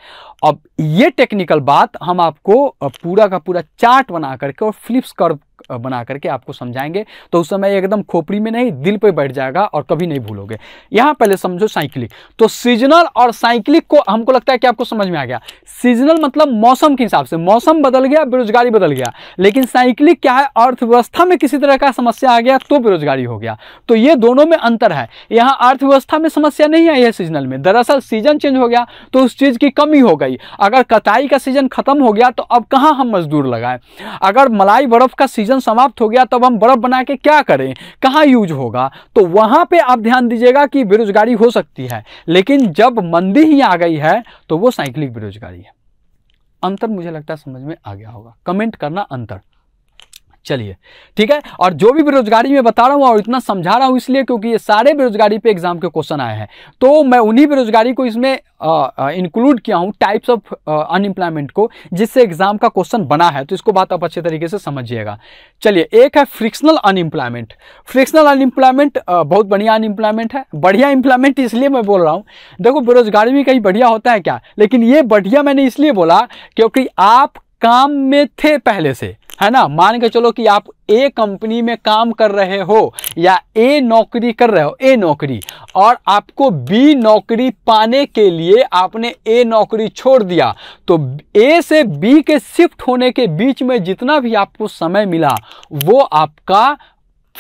Speaker 1: अब ये टेक्निकल बात हम आपको पूरा का पूरा चार्ट बना करके और फ्लिप्स कर्व बना करके आपको समझाएंगे तो उस समय एकदम खोपड़ी में नहीं दिल पर बैठ जाएगा और कभी नहीं भूलोगे यहां पहले समझो साइक्लिक तो सीजनल और साइक्लिक को हमको लगता है कि आपको समझ में आ गया सीजनल मतलब मौसम के हिसाब से मौसम बदल गया बेरोजगारी बदल गया लेकिन साइक्लिक क्या है अर्थव्यवस्था में किसी तरह का समस्या आ गया तो बेरोजगारी हो गया तो ये दोनों में अंतर है यहां अर्थव्यवस्था में समस्या नहीं आई है सीजनल में दरअसल सीजन चेंज हो गया तो उस चीज़ की कमी हो गई अगर कटाई का सीजन खत्म हो गया तो अब कहां हम मजदूर लगाए अगर मलाई बर्फ का सीजन सीजन समाप्त हो गया तब हम बर्फ़ बना के क्या करें कहाँ यूज होगा तो वहाँ पे आप ध्यान दीजिएगा कि बेरोजगारी हो सकती है लेकिन जब मंदी ही आ गई है तो वो साइक्लिक बेरोजगारी है अंतर मुझे लगता है समझ में आ गया होगा कमेंट करना अंतर चलिए ठीक है और जो भी बेरोजगारी मैं बता रहा हूँ और इतना समझा रहा हूँ इसलिए क्योंकि ये सारे बेरोजगारी पे एग्जाम के क्वेश्चन आए हैं तो मैं उन्हीं बेरोजगारी को इसमें इंक्लूड किया हूँ टाइप्स ऑफ अनएम्प्लॉयमेंट को जिससे एग्जाम का क्वेश्चन बना है तो इसको बात आप अच्छे तरीके से समझिएगा चलिए एक है फ्रिक्शनल अनएम्प्लॉयमेंट फ्रिक्शनल अनएम्प्लॉयमेंट बहुत बढ़िया अनएम्प्लॉयमेंट है बढ़िया इंप्लॉयमेंट इसलिए मैं बोल रहा हूँ देखो बेरोजगारी भी कहीं बढ़िया होता है क्या लेकिन ये बढ़िया मैंने इसलिए बोला क्योंकि आप काम में थे पहले से है ना मान के चलो कि आप ए कंपनी में काम कर रहे हो या ए नौकरी कर रहे हो ए नौकरी और आपको बी नौकरी पाने के लिए आपने ए नौकरी छोड़ दिया तो ए से बी के शिफ्ट होने के बीच में जितना भी आपको समय मिला वो आपका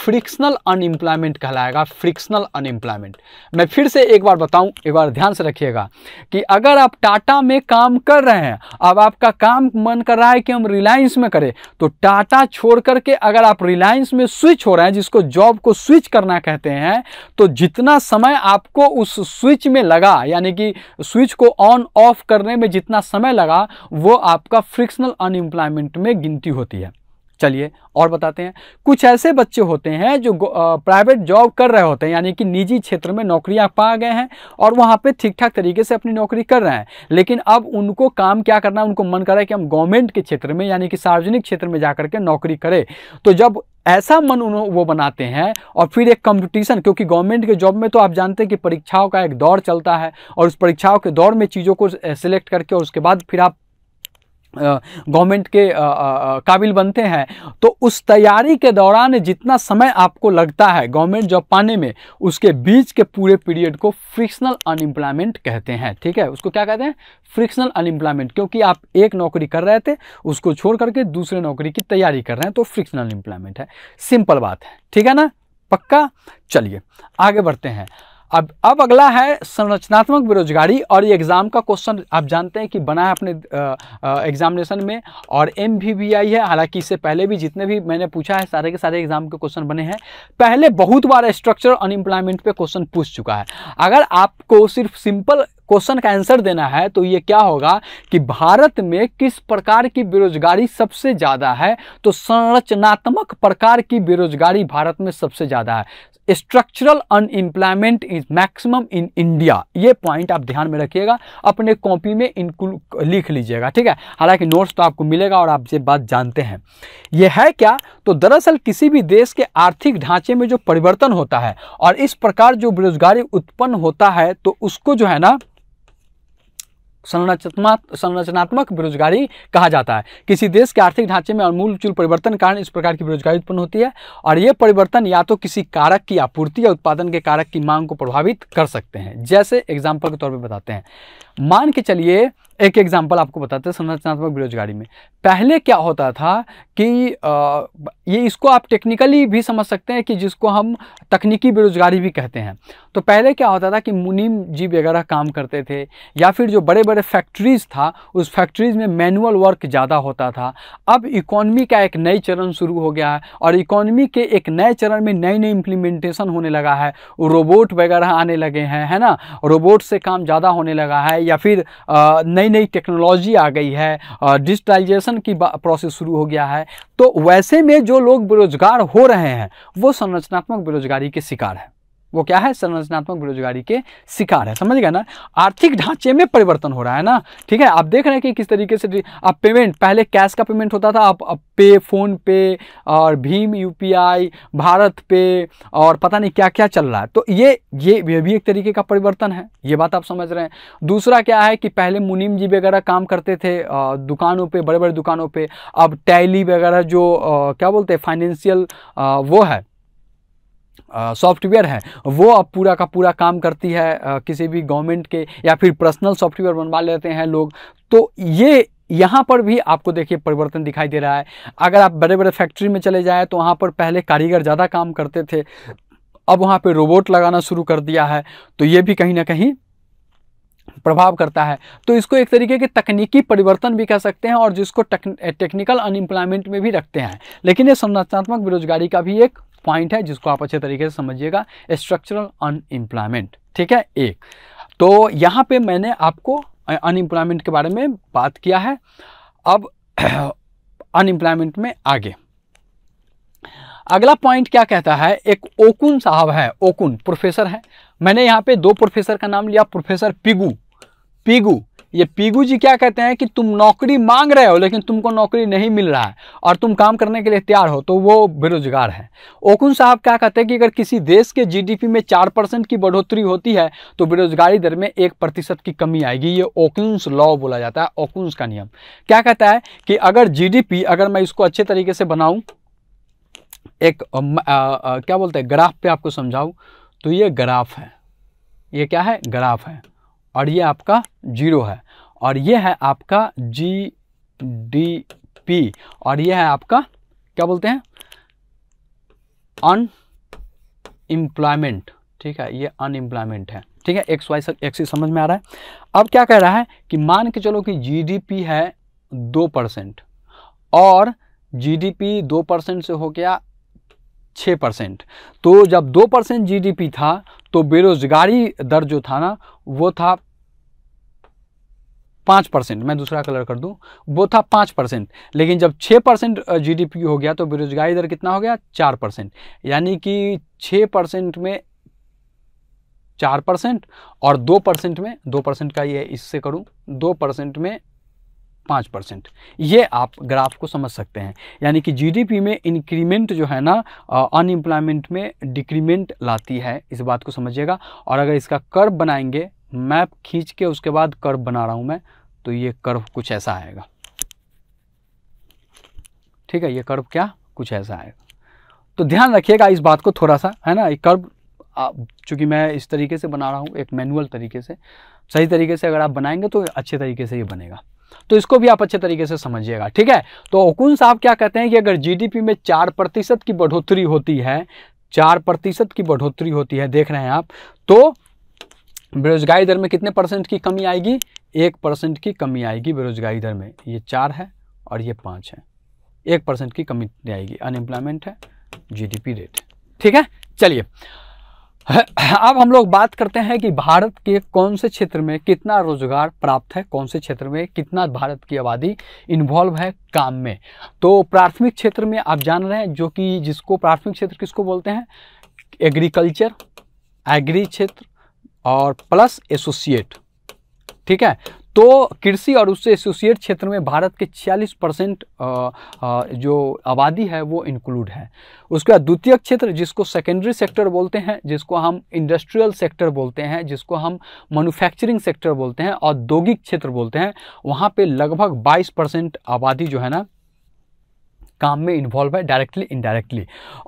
Speaker 1: फ्रिक्शनल अनएम्प्लॉयमेंट कहलाएगा फ्रिक्शनल अनएम्प्लॉयमेंट मैं फिर से एक बार बताऊं एक बार ध्यान से रखिएगा कि अगर आप टाटा में काम कर रहे हैं अब आपका काम मन कर रहा है कि हम रिलायंस में करें तो टाटा छोड़ करके अगर आप रिलायंस में स्विच हो रहे हैं जिसको जॉब को स्विच करना कहते हैं तो जितना समय आपको उस स्विच में लगा यानी कि स्विच को ऑन ऑफ करने में जितना समय लगा वो आपका फ्रिक्शनल अनएम्प्लॉयमेंट में गिनती होती है चलिए और बताते हैं कुछ ऐसे बच्चे होते हैं जो प्राइवेट जॉब कर रहे होते हैं यानी कि निजी क्षेत्र में नौकरियां पा गए हैं और वहाँ पे ठीक ठाक तरीके से अपनी नौकरी कर रहे हैं लेकिन अब उनको काम क्या करना है उनको मन कर रहा है कि हम गवर्नमेंट के क्षेत्र में यानी कि सार्वजनिक क्षेत्र में जाकर के नौकरी करें तो जब ऐसा मन उन वो बनाते हैं और फिर एक कंपटीशन क्योंकि गवर्नमेंट के जॉब में तो आप जानते हैं कि परीक्षाओं का एक दौर चलता है और उस परीक्षाओं के दौर में चीज़ों को सिलेक्ट करके और उसके बाद फिर आप गवर्नमेंट के काबिल बनते हैं तो उस तैयारी के दौरान जितना समय आपको लगता है गवर्नमेंट जॉब पाने में उसके बीच के पूरे पीरियड को फ्रिक्शनल अनएम्प्लॉयमेंट कहते हैं ठीक है उसको क्या कहते हैं फ्रिक्शनल अनएम्प्लॉयमेंट क्योंकि आप एक नौकरी कर रहे थे उसको छोड़ करके दूसरे नौकरी की तैयारी कर रहे हैं तो फ्रिक्शनल अनएम्प्लॉयमेंट है सिंपल बात है ठीक है ना पक्का चलिए आगे बढ़ते हैं अब अब अगला है संरचनात्मक बेरोजगारी और ये एग्ज़ाम का क्वेश्चन आप जानते हैं कि बना है अपने एग्जामिनेशन में और एम भी भी आई है हालांकि इससे पहले भी जितने भी मैंने पूछा है सारे के सारे एग्ज़ाम के क्वेश्चन बने हैं पहले बहुत बार स्ट्रक्चर अनएम्प्लॉयमेंट पे क्वेश्चन पूछ चुका है अगर आपको सिर्फ सिंपल क्वेश्चन का आंसर देना है तो ये क्या होगा कि भारत में किस प्रकार की बेरोजगारी सबसे ज़्यादा है तो संरचनात्मक प्रकार की बेरोजगारी भारत में सबसे ज़्यादा है structural unemployment is maximum in India ये पॉइंट आप ध्यान में रखिएगा अपने कॉपी में इनको लिख लीजिएगा ठीक है हालांकि नोट्स तो आपको मिलेगा और आप ये बात जानते हैं ये है क्या तो दरअसल किसी भी देश के आर्थिक ढांचे में जो परिवर्तन होता है और इस प्रकार जो बेरोजगारी उत्पन्न होता है तो उसको जो है ना संरचनात्मक संरचनात्मक बेरोजगारी कहा जाता है किसी देश के आर्थिक ढांचे में अमूल चूल परिवर्तन कारण इस प्रकार की बेरोजगारी उत्पन्न होती है और ये परिवर्तन या तो किसी कारक की आपूर्ति या उत्पादन के कारक की मांग को प्रभावित कर सकते हैं जैसे एग्जाम्पल के तौर पर बताते हैं मान के चलिए एक एग्जाम्पल आपको बताते हैं संरचनात्मक बेरोजगारी में पहले क्या होता था कि आ, ये इसको आप टेक्निकली भी समझ सकते हैं कि जिसको हम तकनीकी बेरोजगारी भी कहते हैं तो पहले क्या होता था कि मुनीम जी वगैरह काम करते थे या फिर जो बड़े बड़े फैक्ट्रीज़ था उस फैक्ट्रीज़ में मैनुअल वर्क ज़्यादा होता था अब इकोनॉमी का एक नए चरण शुरू हो गया है और इकोनॉमी के एक नए चरण में नई नई इम्प्लीमेंटेशन होने लगा है रोबोट वगैरह आने लगे हैं है ना रोबोट से काम ज़्यादा होने लगा है या फिर नई नई टेक्नोलॉजी आ गई है डिजिटलाइजेशन की प्रोसेस शुरू हो गया है तो वैसे में जो लोग बेरोजगार हो रहे हैं वो संरचनात्मक बेरोजगारी के शिकार हैं वो क्या है संरचनात्मक बेरोजगारी के शिकार है समझ गए ना आर्थिक ढांचे में परिवर्तन हो रहा है ना ठीक है आप देख रहे हैं कि किस तरीके से आप पेमेंट पहले कैश का पेमेंट होता था आप पे फोन पे और भीम यूपीआई भारत पे और पता नहीं क्या क्या चल रहा है तो ये ये भी एक तरीके का परिवर्तन है ये बात आप समझ रहे हैं दूसरा क्या है कि पहले मुनीम जी वगैरह काम करते थे दुकानों पर बड़े बड़े दुकानों पर अब टैली वगैरह जो क्या बोलते हैं फाइनेंशियल वो है सॉफ्टवेयर है वो अब पूरा का पूरा काम करती है आ, किसी भी गवर्नमेंट के या फिर पर्सनल सॉफ्टवेयर बनवा लेते हैं लोग तो ये यहाँ पर भी आपको देखिए परिवर्तन दिखाई दे रहा है अगर आप बड़े बड़े फैक्ट्री में चले जाएँ तो वहाँ पर पहले कारीगर ज़्यादा काम करते थे अब वहाँ पर रोबोट लगाना शुरू कर दिया है तो ये भी कहीं ना कहीं प्रभाव करता है तो इसको एक तरीके के तकनीकी परिवर्तन भी कह सकते हैं और जिसको टेक्निकल अनएम्प्लॉयमेंट में भी रखते हैं लेकिन ये संरचनात्मक बेरोजगारी का भी एक पॉइंट है जिसको आप अच्छे तरीके से समझिएगा स्ट्रक्चरल अनएम्प्लॉयमेंट ठीक है एक तो यहाँ पे मैंने आपको अनएम्प्लॉयमेंट के बारे में बात किया है अब अनएम्प्लॉयमेंट में आगे अगला पॉइंट क्या कहता है एक ओकुन साहब है ओकुन प्रोफेसर है मैंने यहाँ पे दो प्रोफेसर का नाम लिया प्रोफेसर पिगू पिगू ये पीगू जी क्या कहते हैं कि तुम नौकरी मांग रहे हो लेकिन तुमको नौकरी नहीं मिल रहा है और तुम काम करने के लिए तैयार हो तो वो बेरोजगार है ओकुन साहब क्या कहते हैं कि अगर किसी देश के जीडीपी में चार परसेंट की बढ़ोतरी होती है तो बेरोजगारी दर में एक प्रतिशत की कमी आएगी ये ओकुंस लॉ बोला जाता है ओकुंस का नियम क्या कहता है कि अगर जी अगर मैं इसको अच्छे तरीके से बनाऊँ एक आ, आ, क्या बोलते हैं ग्राफ पे आपको समझाऊँ तो ये ग्राफ है ये क्या है ग्राफ है और ये आपका जीरो है और ये है आपका जी डी पी और ये है आपका क्या बोलते हैं अनएम्प्लॉयमेंट ठीक है ये अनएम्प्लॉयमेंट है ठीक है एक्स वाई ही समझ में आ रहा है अब क्या कह रहा है कि मान के चलो कि जीडीपी है दो परसेंट और जीडीपी दो परसेंट से हो गया छः परसेंट तो जब दो परसेंट जी था तो बेरोज़गारी दर जो था ना वो था पाँच परसेंट मैं दूसरा कलर कर दूं वो था पाँच परसेंट लेकिन जब छः परसेंट जी हो गया तो बेरोजगारी दर कितना हो गया चार परसेंट यानी कि छः परसेंट में चार परसेंट और दो परसेंट में दो परसेंट का ये इससे करूं दो परसेंट में पाँच परसेंट ये आप ग्राफ को समझ सकते हैं यानी कि जीडीपी में इंक्रीमेंट जो है ना अनएम्प्लॉयमेंट में डिक्रीमेंट लाती है इस बात को समझिएगा और अगर इसका कर्व बनाएंगे मैप खींच के उसके बाद कर्व बना रहा हूँ मैं तो ये कर्व कुछ ऐसा आएगा ठीक है ये कर्व क्या कुछ ऐसा आएगा तो ध्यान रखिएगा इस बात को थोड़ा सा है ना ये कर्व चूँकि मैं इस तरीके से बना रहा हूँ एक मैनुअल तरीके से सही तरीके से अगर आप बनाएंगे तो अच्छे तरीके से ये बनेगा तो इसको भी आप अच्छे तरीके से समझिएगा ठीक है तो ओकुन साहब क्या कहते हैं कि अगर जीडीपी में चार प्रतिशत की बढ़ोतरी होती है चार प्रतिशत की बढ़ोतरी होती है देख रहे हैं आप तो बेरोजगारी दर में कितने परसेंट की कमी आएगी एक परसेंट की कमी आएगी बेरोजगारी दर में ये चार है और ये पाँच है एक परसेंट की कमी आएगी अनएम्प्लॉयमेंट है जीडीपी रेट ठीक है चलिए अब हम लोग बात करते हैं कि भारत के कौन से क्षेत्र में कितना रोजगार प्राप्त है कौन से क्षेत्र में कितना भारत की आबादी इन्वॉल्व है काम में तो प्राथमिक क्षेत्र में आप जान रहे हैं जो कि जिसको प्राथमिक क्षेत्र किसको बोलते हैं एग्रीकल्चर एग्री क्षेत्र और प्लस एसोसिएट ठीक है तो कृषि और उससे एसोसिएट क्षेत्र में भारत के 46 परसेंट जो आबादी है वो इंक्लूड है उसके बाद द्वितीय क्षेत्र जिसको सेकेंडरी सेक्टर बोलते हैं जिसको हम इंडस्ट्रियल सेक्टर बोलते हैं जिसको हम मैन्युफैक्चरिंग सेक्टर बोलते हैं औद्योगिक क्षेत्र बोलते हैं वहाँ पे लगभग 22 परसेंट आबादी जो है ना काम में इन्वॉल्व है डायरेक्टली इनडायरेक्टली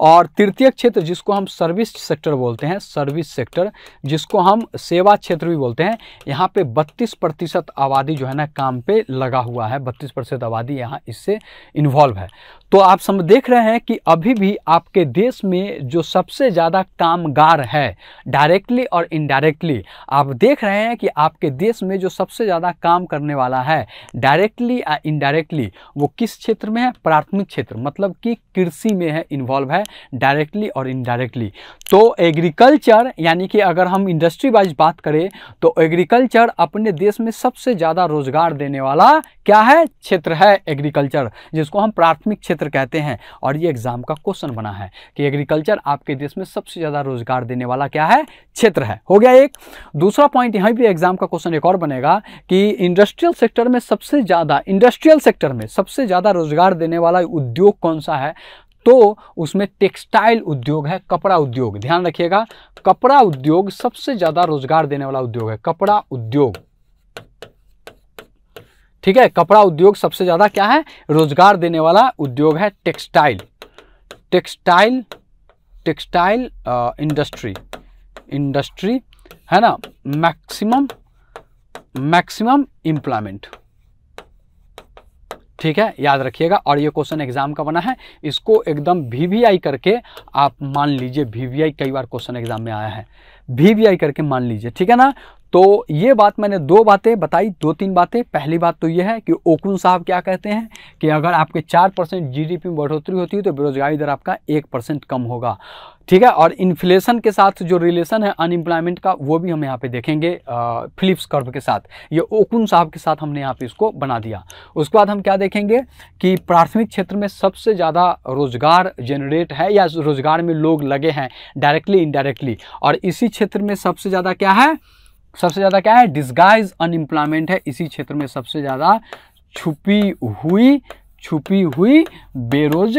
Speaker 1: और तृतीय क्षेत्र जिसको हम सर्विस सेक्टर बोलते हैं सर्विस सेक्टर जिसको हम सेवा क्षेत्र भी बोलते हैं यहाँ पे 32 प्रतिशत आबादी जो है ना काम पे लगा हुआ है 32 प्रतिशत आबादी यहाँ इससे इन्वॉल्व है तो आप सब देख रहे हैं कि अभी भी आपके देश में जो सबसे ज़्यादा कामगार है डायरेक्टली और इनडायरेक्टली आप देख रहे हैं कि आपके देश में जो सबसे ज़्यादा काम करने वाला है डायरेक्टली या इनडायरेक्टली वो किस क्षेत्र में है प्राथमिक क्षेत्र मतलब कि कृषि में है इन्वॉल्व है डायरेक्टली और इनडायरेक्टली तो एग्रीकल्चर यानी कि अगर हम इंडस्ट्री वाइज बात करें तो एग्रीकल्चर अपने देश में सबसे ज़्यादा रोज़गार देने वाला क्या है क्षेत्र है एग्रीकल्चर जिसको हम प्राथमिक क्षेत्र कहते हैं और ये एग्जाम का क्वेश्चन बना है कि एग्रीकल्चर आपके देश में सबसे ज़्यादा रोजगार देने वाला क्या है क्षेत्र है हो गया एक दूसरा पॉइंट यहाँ भी एग्जाम का क्वेश्चन एक और बनेगा कि इंडस्ट्रियल सेक्टर में सबसे ज़्यादा इंडस्ट्रियल सेक्टर में सबसे ज़्यादा रोजगार देने वाला उद्योग कौन सा है तो उसमें टेक्सटाइल उद्योग है कपड़ा उद्योग ध्यान रखिएगा कपड़ा उद्योग सबसे ज़्यादा रोजगार देने वाला उद्योग है कपड़ा उद्योग ठीक है कपड़ा उद्योग सबसे ज़्यादा क्या है रोजगार देने वाला उद्योग है textile textile textile industry industry है ना मैक्सिमम मैक्सिमम एम्प्लॉयमेंट ठीक है याद रखिएगा और ये क्वेश्चन एग्जाम का बना है इसको एकदम वीवीआई करके आप मान लीजिए वीवीआई कई बार क्वेश्चन एग्जाम में आया है वीवीआई करके मान लीजिए ठीक है ना तो ये बात मैंने दो बातें बताई दो तीन बातें पहली बात तो ये है कि ओकुन साहब क्या कहते हैं कि अगर आपके चार परसेंट जी में बढ़ोतरी होती है तो बेरोजगारी दर आपका एक परसेंट कम होगा ठीक है और इन्फ्लेशन के साथ जो रिलेशन है अनएम्प्लॉयमेंट का वो भी हम यहाँ पे देखेंगे फिलिप्स कर्व के साथ ये ओकुन साहब के साथ हमने यहाँ पे इसको बना दिया उसके बाद हम क्या देखेंगे कि प्राथमिक क्षेत्र में सबसे ज़्यादा रोजगार जनरेट है या रोजगार में लोग लगे हैं डायरेक्टली इनडायरेक्टली और इसी क्षेत्र में सबसे ज़्यादा क्या है सबसे ज़्यादा क्या है डिस्गाइज अनएम्प्लॉयमेंट है इसी क्षेत्र में सबसे ज़्यादा छुपी हुई छुपी हुई बेरोज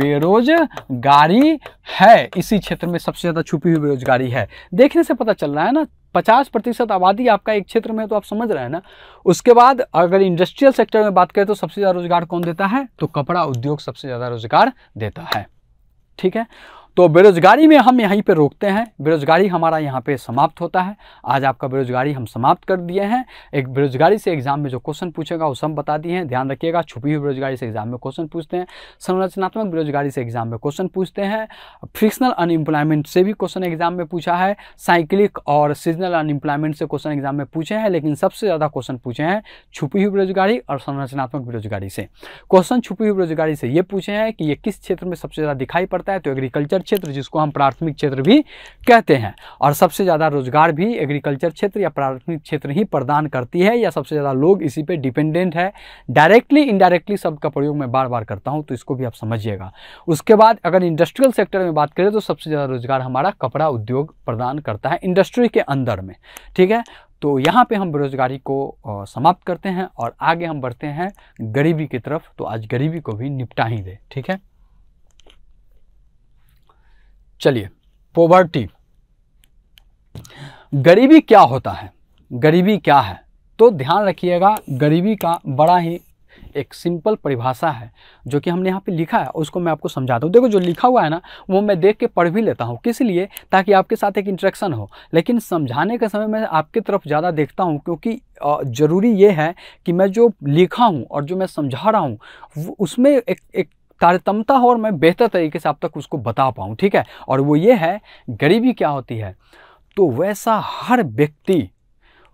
Speaker 1: बेरोजगारी है इसी क्षेत्र में सबसे ज़्यादा छुपी हुई बेरोजगारी है देखने से पता चल रहा है ना पचास प्रतिशत आबादी आपका एक क्षेत्र में है तो आप समझ रहे हैं ना उसके बाद अगर इंडस्ट्रियल सेक्टर में बात करें तो सबसे ज़्यादा रोजगार कौन देता है तो कपड़ा उद्योग सबसे ज़्यादा रोजगार देता है ठीक है तो बेरोज़गारी में हम यहीं पे रोकते हैं बेरोज़गारी हमारा यहाँ पे समाप्त होता है आज आपका बेरोज़गारी हम समाप्त कर दिए हैं एक बेरोज़गारी से एग्ज़ाम में जो क्वेश्चन पूछेगा उस हम बता दिए हैं ध्यान रखिएगा छुपी हुई बेरोज़गारी से एग्ज़ाम में क्वेश्चन पूछते हैं संरचनात्मक बेरोज़गारी से एग्ज़ाम में क्वेश्चन पूछते हैं फ्रिक्शनल अनएम्प्लॉयमेंट से भी क्वेश्चन एग्ज़ाम में पूछा है साइक्लिक और सीजनल अनएम्प्लॉयमेंट से क्वेश्चन एग्ज़ाम में पूछे हैं लेकिन सबसे ज़्यादा क्वेश्चन पूछे हैं छुपी हुई बेरोज़गारी और संरचनात्मक बेरोज़गारी से क्वेश्चन छुपी हुई बेरोज़गारी से ये पूछे हैं कि ये किस क्षेत्र में सबसे ज़्यादा दिखाई पड़ता है तो एग्रीकल्चर क्षेत्र जिसको हम प्राथमिक क्षेत्र भी कहते हैं और सबसे ज़्यादा रोजगार भी एग्रीकल्चर क्षेत्र या प्राथमिक क्षेत्र ही प्रदान करती है या सबसे ज़्यादा लोग इसी पर डिपेंडेंट है डायरेक्टली इनडायरेक्टली शब्द का प्रयोग मैं बार बार करता हूँ तो इसको भी आप समझिएगा उसके बाद अगर इंडस्ट्रियल सेक्टर में बात करें तो सबसे ज़्यादा रोजगार हमारा कपड़ा उद्योग प्रदान करता है इंडस्ट्री के अंदर में ठीक है तो यहाँ पे हम बेरोजगारी को समाप्त करते हैं और आगे हम बढ़ते हैं गरीबी की तरफ तो आज गरीबी को भी निपटा ही दे ठीक है चलिए पोवर्टी गरीबी क्या होता है गरीबी क्या है तो ध्यान रखिएगा गरीबी का बड़ा ही एक सिंपल परिभाषा है जो कि हमने यहाँ पे लिखा है उसको मैं आपको समझाता हूँ देखो जो लिखा हुआ है ना वो मैं देख के पढ़ भी लेता हूँ किस लिए ताकि आपके साथ एक इंट्रैक्शन हो लेकिन समझाने के समय मैं आपकी तरफ ज़्यादा देखता हूँ क्योंकि ज़रूरी ये है कि मैं जो लिखा हूँ और जो मैं समझा रहा हूँ उसमें एक एक कार्यतमता हो और मैं बेहतर तरीके से आप तक उसको बता पाऊँ ठीक है और वो ये है गरीबी क्या होती है तो वैसा हर व्यक्ति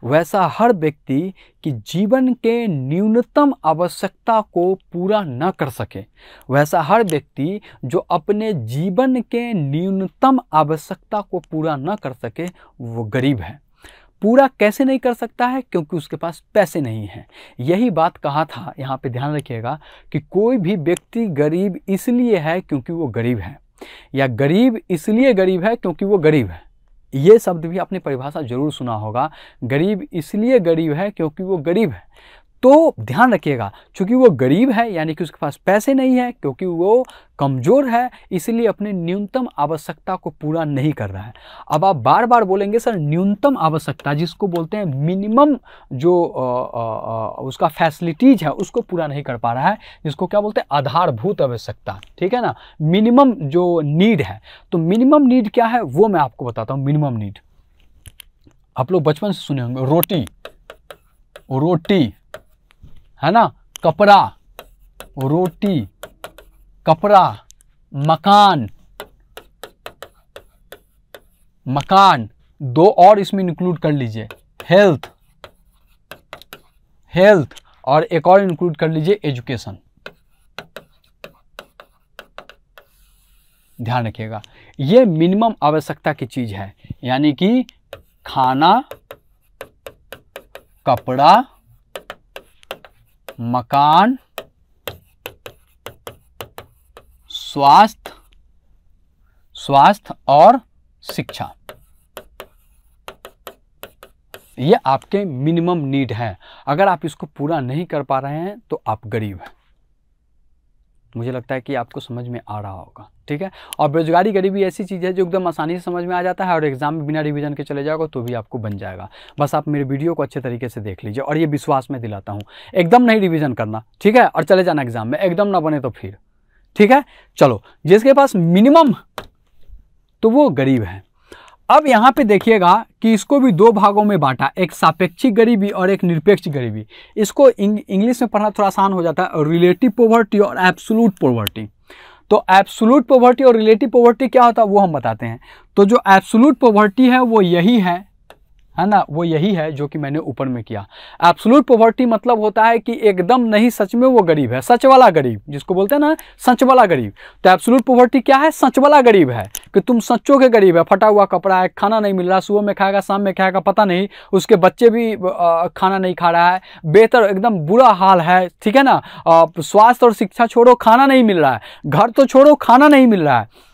Speaker 1: वैसा हर व्यक्ति कि जीवन के न्यूनतम आवश्यकता को पूरा न कर सके वैसा हर व्यक्ति जो अपने जीवन के न्यूनतम आवश्यकता को पूरा न कर सके वो गरीब है पूरा कैसे नहीं कर सकता है क्योंकि उसके पास पैसे नहीं हैं यही बात कहा था यहाँ पे ध्यान रखिएगा कि कोई भी व्यक्ति गरीब इसलिए है क्योंकि वो गरीब है या गरीब इसलिए गरीब है क्योंकि वो गरीब है ये शब्द भी आपने परिभाषा जरूर सुना होगा गरीब इसलिए गरीब है क्योंकि वो गरीब है तो ध्यान रखिएगा क्योंकि वो गरीब है यानी कि उसके पास पैसे नहीं है क्योंकि वो कमज़ोर है इसलिए अपने न्यूनतम आवश्यकता को पूरा नहीं कर रहा है अब आप बार बार बोलेंगे सर न्यूनतम आवश्यकता जिसको बोलते हैं मिनिमम जो आ, आ, उसका फैसिलिटीज़ है उसको पूरा नहीं कर पा रहा है जिसको क्या बोलते हैं आधारभूत आवश्यकता ठीक है ना मिनिमम जो नीड है तो मिनिमम नीड क्या है वो मैं आपको बताता हूँ मिनिमम नीड आप लोग बचपन से सुने होंगे रोटी रोटी है ना कपड़ा रोटी कपड़ा मकान मकान दो और इसमें इंक्लूड कर लीजिए हेल्थ हेल्थ और एक और इंक्लूड कर लीजिए एजुकेशन ध्यान रखिएगा ये मिनिमम आवश्यकता की चीज है यानी कि खाना कपड़ा मकान स्वास्थ्य स्वास्थ्य और शिक्षा ये आपके मिनिमम नीड है अगर आप इसको पूरा नहीं कर पा रहे हैं तो आप गरीब हैं मुझे लगता है कि आपको समझ में आ रहा होगा ठीक है और बेरोजगारी गरीबी ऐसी चीज़ है जो एकदम आसानी से समझ में आ जाता है और एग्जाम में बिना रिवीजन के चले जाओगे तो भी आपको बन जाएगा बस आप मेरे वीडियो को अच्छे तरीके से देख लीजिए और ये विश्वास में दिलाता हूँ एकदम नहीं रिविज़न करना ठीक है और चले जाना एग्जाम में एकदम ना बने तो फिर ठीक है चलो जिसके पास मिनिमम तो वो गरीब है अब यहाँ पे देखिएगा कि इसको भी दो भागों में बांटा एक सापेक्षिक गरीबी और एक निरपेक्ष गरीबी इसको इंग्लिश में पढ़ना थोड़ा आसान हो जाता है रिलेटिव पोवर्टी और एब्सोलूट पोवर्टी तो एब्सोलूट पॉवर्टी और रिलेटिव पॉवर्टी क्या होता है वो हम बताते हैं तो जो एब्सोलूट पॉवर्टी है वो यही है है ना वो यही है जो कि मैंने ऊपर में किया एब्सोलूट पॉवर्टी मतलब होता है कि एकदम नहीं सच में वो गरीब है सच वाला गरीब जिसको बोलते हैं ना सच वाला गरीब तो एब्सोलूट पॉवर्टी क्या है सच वाला गरीब है कि तुम सच्चों के गरीब है फटा हुआ कपड़ा है खाना नहीं मिल रहा सुबह में खाएगा शाम में खाएगा पता नहीं उसके बच्चे भी खाना नहीं खा रहा है बेहतर एकदम बुरा हाल है ठीक है ना स्वास्थ्य और शिक्षा छोड़ो खाना नहीं मिल रहा है घर तो छोड़ो खाना नहीं मिल रहा है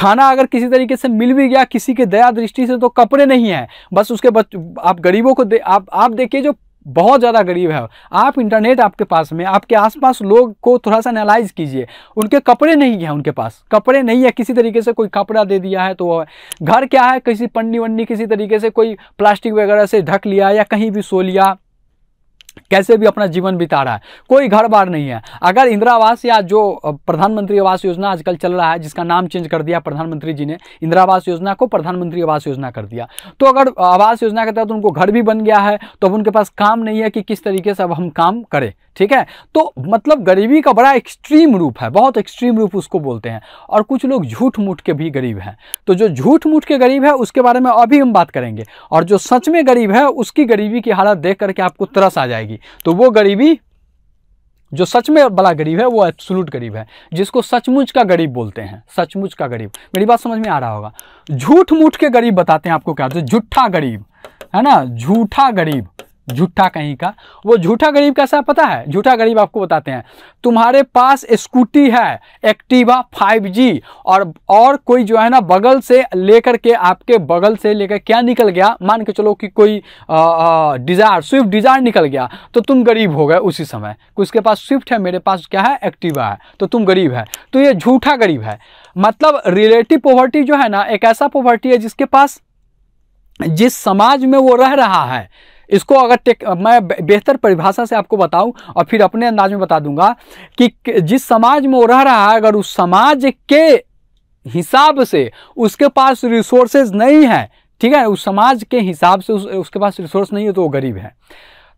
Speaker 1: खाना अगर किसी तरीके से मिल भी गया किसी के दया दृष्टि से तो कपड़े नहीं है बस उसके बच आप गरीबों को दे आप आप देखिए जो बहुत ज़्यादा गरीब है आप इंटरनेट आपके पास में आपके आसपास लोग को थोड़ा सा एनालाइज कीजिए उनके कपड़े नहीं है उनके पास कपड़े नहीं है किसी तरीके से कोई कपड़ा दे दिया है तो घर क्या है किसी पन्नी वन्नी किसी तरीके से कोई प्लास्टिक वगैरह से ढक लिया या कहीं भी सो लिया कैसे भी अपना जीवन बिता रहा है कोई घर बार नहीं है अगर इंदिरा आवास या जो प्रधानमंत्री आवास योजना आजकल चल रहा है जिसका नाम चेंज कर दिया प्रधानमंत्री जी ने इंदिरा आवास योजना को प्रधानमंत्री आवास योजना कर दिया तो अगर आवास योजना के तहत तो उनको घर भी बन गया है तो अब उनके पास काम नहीं है कि किस तरीके से अब हम काम करें ठीक है तो मतलब गरीबी का बड़ा एक्सट्रीम रूप है बहुत एक्सट्रीम रूप उसको बोलते हैं और कुछ लोग झूठ मूठ के भी गरीब हैं तो जो झूठ मूठ के गरीब है उसके बारे में अभी हम बात करेंगे और जो सच में गरीब है उसकी गरीबी की हालत देख करके आपको तरस आ जाएगी जाएगी तो वो गरीबी जो सच में बड़ा गरीब है वो एब्सोलूट गरीब है जिसको सचमुच का गरीब बोलते हैं सचमुच का गरीब मेरी बात समझ में आ रहा होगा झूठ मूठ के गरीब बताते हैं आपको क्या झूठा गरीब है ना झूठा गरीब झूठा कहीं का वो झूठा गरीब कैसा पता है झूठा गरीब आपको बताते हैं तुम्हारे पास स्कूटी है एक्टिवा जी और और कोई जो है ना बगल से लेकर के आपके बगल से लेकर क्या निकल गया मान के चलो कि कोई डिज़ायर स्विफ्ट डिज़ायर निकल गया तो तुम गरीब हो गए उसी समय उसके पास स्विफ्ट है मेरे पास क्या है एक्टिवा है तो तुम गरीब है तो ये झूठा गरीब है मतलब रिलेटिव पॉवर्टी जो है ना एक ऐसा पॉवर्टी है जिसके पास जिस समाज में वो रह रहा है इसको अगर मैं बेहतर परिभाषा से आपको बताऊं और फिर अपने अंदाज में बता दूंगा कि जिस समाज में वो रह रहा है अगर उस समाज के हिसाब से उसके पास रिसोर्सेज नहीं है ठीक है उस समाज के हिसाब से उस, उसके पास रिसोर्स नहीं है तो वो गरीब है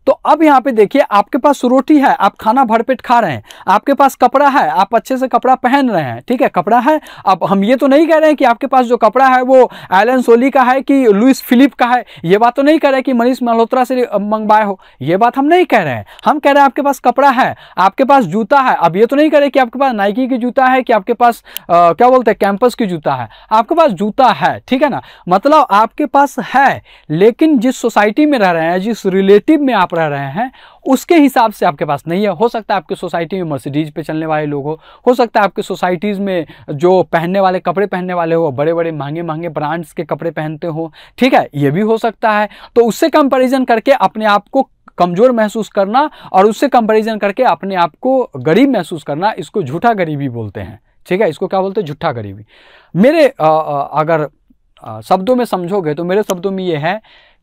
Speaker 1: तो अब यहाँ पे देखिए आपके पास रोटी है आप खाना भरपेट खा रहे हैं आपके पास कपड़ा है आप अच्छे से कपड़ा पहन रहे हैं ठीक है कपड़ा है अब हम ये तो नहीं कह रहे हैं कि आपके पास जो कपड़ा है वो एलन सोली का है कि लुइस फिलिप का है ये बात तो नहीं कह रहे कि मनीष मल्होत्रा से मंगवाए हो ये बात हम नहीं कह रहे हैं हम कह रहे हैं आपके पास कपड़ा है आपके पास जूता है अब ये तो नहीं कह रहे कि आपके पास नाइकी की जूता है कि आपके पास क्या बोलते हैं कैंपस की जूता है आपके पास जूता है ठीक है ना मतलब आपके पास है लेकिन जिस सोसाइटी में रह रहे हैं जिस रिलेटिव में आप रह रहे हैं उसके हिसाब से आपके पास नहीं है हो सकता है आपकी सोसाइटी में मर्सिडीज पे चलने वाले लोग हो हो सकता है आपकी सोसाइटीज़ में जो पहनने वाले कपड़े पहनने वाले हो बड़े बड़े महंगे महंगे ब्रांड्स के कपड़े पहनते हो ठीक है ये भी हो सकता है तो उससे कंपेरिजन करके अपने आप को कमज़ोर महसूस करना और उससे कंपेरिजन करके अपने आप को गरीब महसूस करना इसको झूठा गरीबी बोलते हैं ठीक है इसको क्या बोलते हैं झूठा गरीबी मेरे अगर शब्दों में समझोगे तो मेरे शब्दों में ये है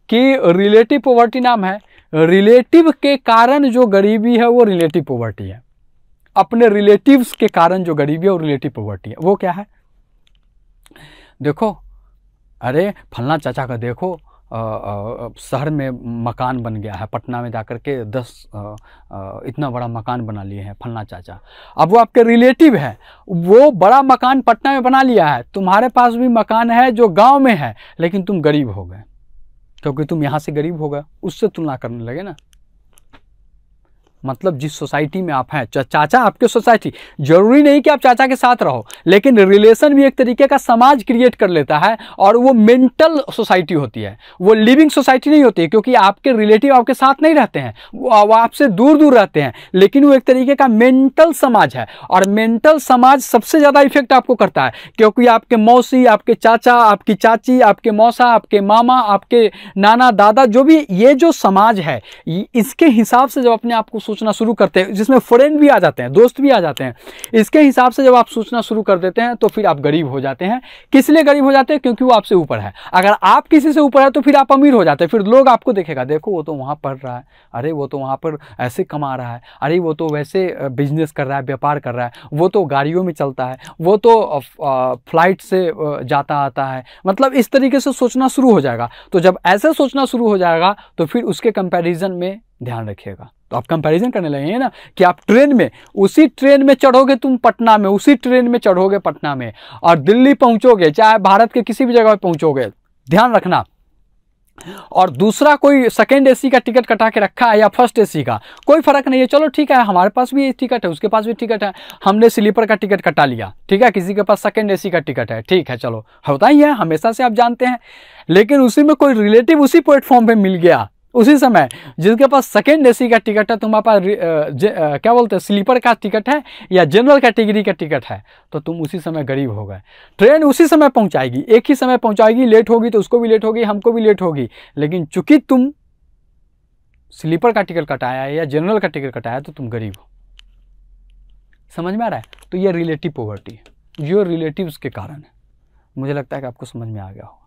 Speaker 1: कि रिलेटिव पॉवर्टी नाम है रिलेटिव के कारण जो गरीबी है वो रिलेटिव पॉवर्टी है अपने रिलेटिव्स के कारण जो गरीबी है वो रिलेटिव पॉवर्टी है वो क्या है देखो अरे फलना चाचा का देखो शहर में मकान बन गया है पटना में जाकर के दस आ, आ, इतना बड़ा मकान बना लिए हैं फलना चाचा अब वो आपके रिलेटिव है वो बड़ा मकान पटना में बना लिया है तुम्हारे पास भी मकान है जो गांव में है लेकिन तुम गरीब हो गए क्योंकि तुम यहाँ से गरीब होगा उससे तुलना करने लगे ना मतलब जिस सोसाइटी में आप हैं चाचा आपके सोसाइटी जरूरी नहीं कि आप चाचा के साथ रहो लेकिन रिलेशन भी एक तरीके का समाज क्रिएट कर लेता है और वो मेंटल सोसाइटी होती है वो लिविंग सोसाइटी नहीं होती है क्योंकि आपके रिलेटिव आपके साथ नहीं रहते हैं वो आपसे दूर दूर रहते हैं लेकिन वो एक तरीके का मेंटल समाज है और मेंटल समाज सबसे ज़्यादा इफेक्ट आपको करता है क्योंकि आपके मौसी आपके चाचा आपकी चाची आपके मौसा आपके मामा आपके नाना दादा जो भी ये जो समाज है इसके हिसाब से जब अपने आप को सोचना शुरू करते हैं जिसमें फ्रेंड भी आ जाते हैं दोस्त भी आ जाते हैं इसके हिसाब से जब आप सोचना शुरू कर देते हैं तो फिर आप गरीब हो जाते हैं किस लिए गरीब हो जाते हैं क्योंकि वो आपसे ऊपर है अगर आप किसी से ऊपर है तो फिर आप अमीर हो जाते हैं फिर लोग आपको देखेगा देखो वो तो वहाँ पढ़ रहा है अरे वो तो वहाँ पर ऐसे कमा रहा है अरे वो तो वैसे बिजनेस कर रहा है व्यापार कर रहा है वो तो गाड़ियों में चलता है वो तो फ्लाइट से जाता आता है मतलब इस तरीके से सोचना शुरू हो जाएगा तो जब ऐसे सोचना शुरू हो जाएगा तो फिर उसके कंपैरिजन में ध्यान रखिएगा तो आप कंपैरिजन करने लगे ना कि आप ट्रेन में उसी ट्रेन में चढ़ोगे तुम पटना में उसी ट्रेन में चढ़ोगे पटना में और दिल्ली पहुंचोगे चाहे भारत के किसी भी जगह पर पहुंचोगे ध्यान रखना और दूसरा कोई सेकेंड एसी का टिकट कटा के रखा है या फर्स्ट एसी का कोई फर्क नहीं है चलो ठीक है हमारे पास भी टिकट है उसके पास भी टिकट है हमने स्लीपर का टिकट कटा लिया ठीक है किसी के पास सेकेंड एसी का टिकट है ठीक है चलो होता ही है हमेशा से आप जानते हैं लेकिन उसी में कोई रिलेटिव उसी प्लेटफॉर्म पर मिल गया उसी समय जिसके पास सेकेंड एसी का टिकट है तुम्हारे पास क्या बोलते हैं स्लीपर का टिकट है या जनरल कैटेगरी का टिकट है तो तुम उसी समय गरीब हो गए ट्रेन उसी समय पहुंचाएगी एक ही समय पहुंचाएगी लेट होगी तो उसको भी लेट होगी हमको भी लेट होगी लेकिन चूंकि तुम स्लीपर का टिकट कटाया है या जनरल का टिकट कटाया तो तुम गरीब हो समझ में आ रहा है तो ये रिलेटिव पॉवर्टी है जो रिलेटिव के कारण है मुझे लगता है कि आपको समझ में आ गया हो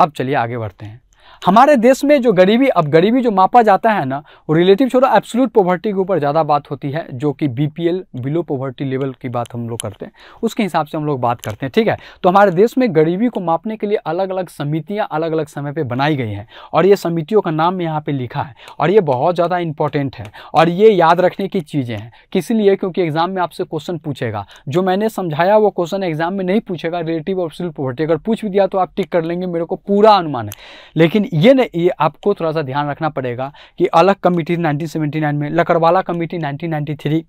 Speaker 1: अब चलिए आगे बढ़ते हैं हमारे देश में जो गरीबी अब गरीबी जो मापा जाता है ना वो रिलेटिव छोड़ो एब्सोलूट पोवर्टी के ऊपर ज़्यादा बात होती है जो कि बीपीएल बिलो पोवर्टी लेवल की बात हम लोग करते हैं उसके हिसाब से हम लोग बात करते हैं ठीक है तो हमारे देश में गरीबी को मापने के लिए अलग अलग समितियाँ अलग अलग समय पर बनाई गई हैं और ये समितियों का नाम यहाँ पर लिखा है और ये बहुत ज़्यादा इंपॉर्टेंट है और ये याद रखने की चीज़ें हैं लिए क्योंकि एग्जाम में आपसे क्वेश्चन पूछेगा जो मैंने समझाया वो क्वेश्चन एग्जाम में नहीं पूछेगा रिलेटिव और पोवर्टी अगर पूछ भी दिया तो आप टिक कर लेंगे मेरे को पूरा अनुमान है लेकिन लेकिन ये न, ये आपको थोड़ा सा ध्यान रखना पड़ेगा कि अलग कमेटी 1979 में लकड़वाला कमेटी 1993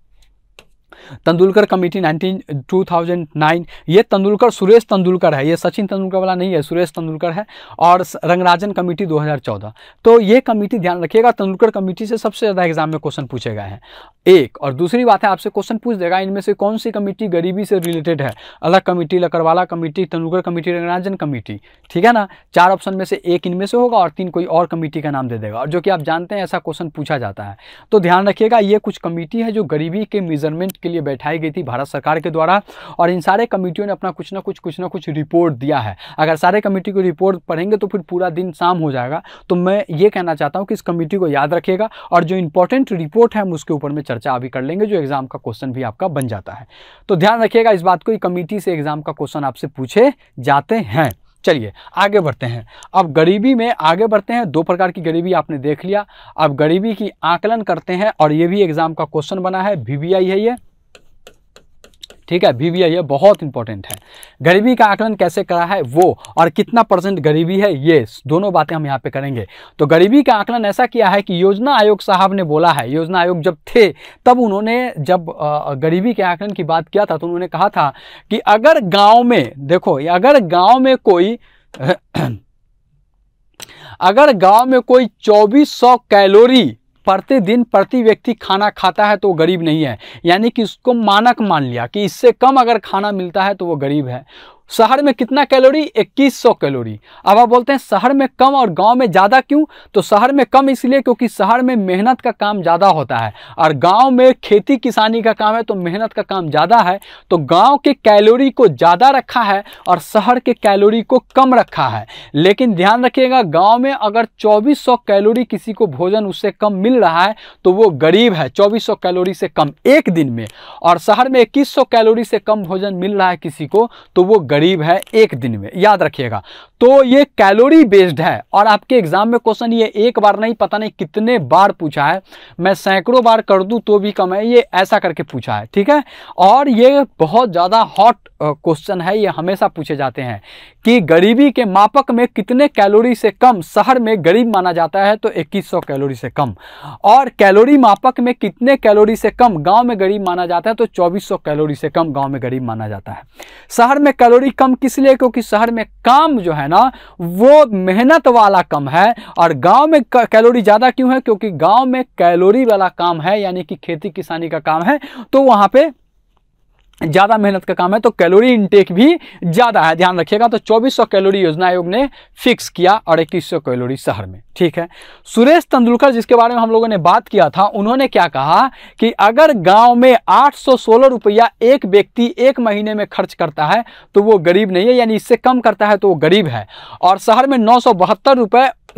Speaker 1: तंदुलकर कमेटी 19 2009 ये तेंदुलकर सुरेश तेंदुलकर है ये सचिन तेंदुलकर वाला नहीं है सुरेश तेंदुलकर है और रंगराजन कमेटी 2014 तो ये कमेटी ध्यान रखिएगा तंदुलकर कमेटी से सबसे ज़्यादा एग्जाम में क्वेश्चन पूछे गए हैं एक और दूसरी बात है आपसे क्वेश्चन पूछ देगा इनमें से कौन सी कमेटी गरीबी से रिलेटेड है अलग committee Lakdawala committee Tendulkar committee Rangarajan committee ठीक है ना चार ऑप्शन में से एक इनमें से होगा और तीन कोई और कमेटी का नाम दे देगा और जो कि आप जानते हैं ऐसा क्वेश्चन पूछा जाता है तो ध्यान रखिएगा ये कुछ कमेटी है जो गरीबी के मेजरमेंट के लिए बैठाई गई थी भारत सरकार के द्वारा और इन सारे कमेटियों ने अपना कुछ ना कुछ कुछ ना कुछ रिपोर्ट दिया है अगर सारे कमेटी को रिपोर्ट पढ़ेंगे तो फिर पूरा दिन शाम हो जाएगा तो मैं ये कहना चाहता हूँ कि इस कमेटी को याद रखेगा और जो इंपॉर्टेंट रिपोर्ट है हम उसके ऊपर में चर्चा अभी कर लेंगे जो एग्ज़ाम का क्वेश्चन भी आपका बन जाता है तो ध्यान रखिएगा इस बात को कमेटी से एग्ज़ाम का क्वेश्चन आपसे पूछे जाते हैं चलिए आगे बढ़ते हैं अब गरीबी में आगे बढ़ते हैं दो प्रकार की गरीबी आपने देख लिया अब गरीबी की आकलन करते हैं और ये भी एग्ज़ाम का क्वेश्चन बना है वी है ये ठीक है बी ये बहुत इंपॉर्टेंट है गरीबी का आकलन कैसे करा है वो और कितना परसेंट गरीबी है ये दोनों बातें हम यहाँ पे करेंगे तो गरीबी का आकलन ऐसा किया है कि योजना आयोग साहब ने बोला है योजना आयोग जब थे तब उन्होंने जब गरीबी के आकलन की बात किया था तो उन्होंने कहा था कि अगर गाँव में देखो अगर गाँव में कोई अगर गांव में कोई 2400 कैलोरी प्रतिदिन प्रति व्यक्ति खाना खाता है तो वो गरीब नहीं है यानी कि उसको मानक मान लिया कि इससे कम अगर खाना मिलता है तो वो गरीब है शहर में कितना कैलोरी 2100 कैलोरी अब आप बोलते हैं शहर में कम और गांव में ज़्यादा क्यों तो शहर में कम इसलिए क्योंकि शहर में मेहनत का काम ज़्यादा होता है और गांव में खेती किसानी का काम है तो मेहनत का काम ज़्यादा है तो गांव के कैलोरी को ज़्यादा रखा है और शहर के कैलोरी को कम रखा है लेकिन ध्यान रखिएगा गाँव में अगर चौबीस कैलोरी किसी को भोजन उससे कम मिल रहा है तो वो गरीब है चौबीस कैलोरी से कम एक दिन में और शहर में इक्कीस कैलोरी से कम भोजन मिल रहा है किसी को तो वो गरीब करीब है एक दिन में याद रखिएगा तो ये कैलोरी बेस्ड है और आपके एग्जाम में क्वेश्चन ये एक बार नहीं पता नहीं कितने बार पूछा है मैं सैकड़ों बार कर दूं तो भी कम है ये ऐसा करके पूछा है ठीक है और ये बहुत ज़्यादा हॉट क्वेश्चन है ये हमेशा पूछे जाते हैं कि गरीबी के मापक में कितने कैलोरी से कम शहर में गरीब माना जाता है तो 2100 कैलोरी से कम और कैलोरी मापक में कितने कैलोरी से कम गांव में गरीब माना जाता है तो 2400 कैलोरी से कम गांव में गरीब माना जाता है शहर में कैलोरी कम किस लिए क्योंकि शहर में काम जो है ना वो मेहनत वाला कम है और गाँव में कैलोरी ज़्यादा क्यों है क्योंकि गाँव में कैलोरी वाला काम है यानी कि खेती किसानी का काम है तो वहाँ पर ज़्यादा मेहनत का काम है तो कैलोरी इनटेक भी ज़्यादा है ध्यान रखिएगा तो 2400 कैलोरी योजना आयोग ने फिक्स किया और 2100 कैलोरी शहर में ठीक है सुरेश तेंदुलकर जिसके बारे में हम लोगों ने बात किया था उन्होंने क्या कहा कि अगर गांव में 816 रुपया एक व्यक्ति एक महीने में खर्च करता है तो वो गरीब नहीं है यानी इससे कम करता है तो वो गरीब है और शहर में नौ सौ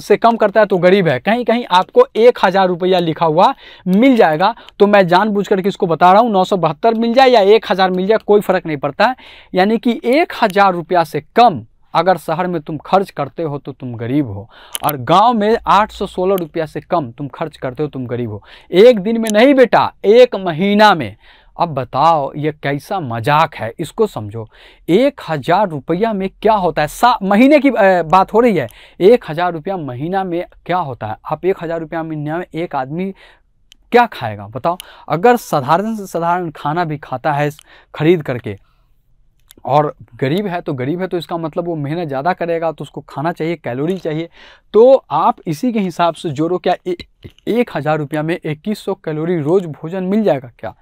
Speaker 1: से कम करता है तो गरीब है कहीं कहीं आपको एक हज़ार रुपया लिखा हुआ मिल जाएगा तो मैं जानबूझ करके इसको बता रहा हूँ नौ सौ बहत्तर मिल जाए या एक हज़ार मिल जाए कोई फ़र्क नहीं पड़ता है यानी कि एक हज़ार रुपया से कम अगर शहर में तुम खर्च करते हो तो तुम गरीब हो और गांव में आठ सौ सोलह रुपया से कम तुम खर्च करते हो तुम गरीब हो एक दिन में नहीं बेटा एक महीना में अब बताओ ये कैसा मजाक है इसको समझो एक हज़ार रुपया में क्या होता है सा महीने की बात हो रही है एक हज़ार रुपया महीना में क्या होता है आप एक हज़ार रुपया महीना में एक आदमी क्या खाएगा बताओ अगर साधारण से साधारण खाना भी खाता है खरीद करके और गरीब है तो गरीब है तो इसका मतलब वो मेहनत ज़्यादा करेगा तो उसको खाना चाहिए कैलोरी चाहिए तो आप इसी के हिसाब से जोड़ो क्या ए, एक हज़ार रुपया में इक्कीस सौ कैलोरी रोज़ भोजन मिल जाएगा क्या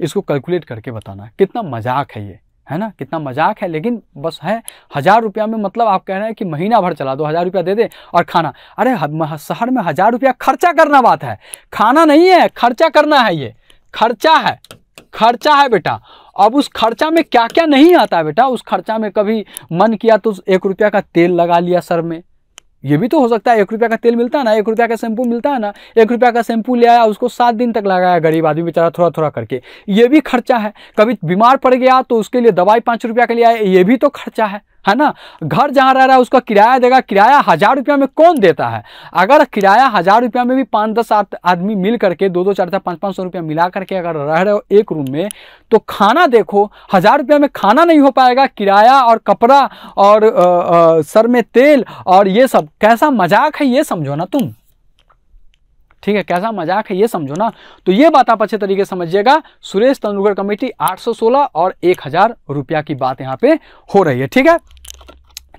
Speaker 1: इसको कैलकुलेट करके बताना कितना मजाक है ये है ना कितना मजाक है लेकिन बस है हज़ार रुपया में मतलब आप कह रहे हैं कि महीना भर चला दो हज़ार रुपया दे दे और खाना अरे शहर में हज़ार रुपया खर्चा करना बात है खाना नहीं है खर्चा करना है ये खर्चा है खर्चा है बेटा अब उस खर्चा में क्या क्या नहीं आता बेटा उस खर्चा में कभी मन किया तो एक रुपया का तेल लगा लिया सर में ये भी तो हो सकता है एक रुपया का तेल मिलता है ना एक रुपया का शैम्पू मिलता है ना एक रुपया का शैम्पू ले आया उसको सात दिन तक लगाया गरीब आदमी बेचारा थोड़ा थोड़ा करके ये भी खर्चा है कभी बीमार पड़ गया तो उसके लिए दवाई पाँच रुपया का ले आया ये भी तो खर्चा है है ना घर जहाँ रह रहा है उसका किराया देगा किराया हज़ार रुपया में कौन देता है अगर किराया हज़ार रुपया में भी पाँच दस आदमी मिल करके दो दो चार चार पाँच पाँच सौ रुपया मिला करके अगर रह रहे हो एक रूम में तो खाना देखो हज़ार रुपया में खाना नहीं हो पाएगा किराया और कपड़ा और आ, आ, सर में तेल और ये सब कैसा मजाक है ये समझो ना तुम ठीक है कैसा मजाक है ये समझो ना तो ये बात आप अच्छे तरीके से समझिएगा सुरेश तंदुलकर कमेटी 816 और एक हजार रुपया की बात यहाँ पे हो रही है ठीक है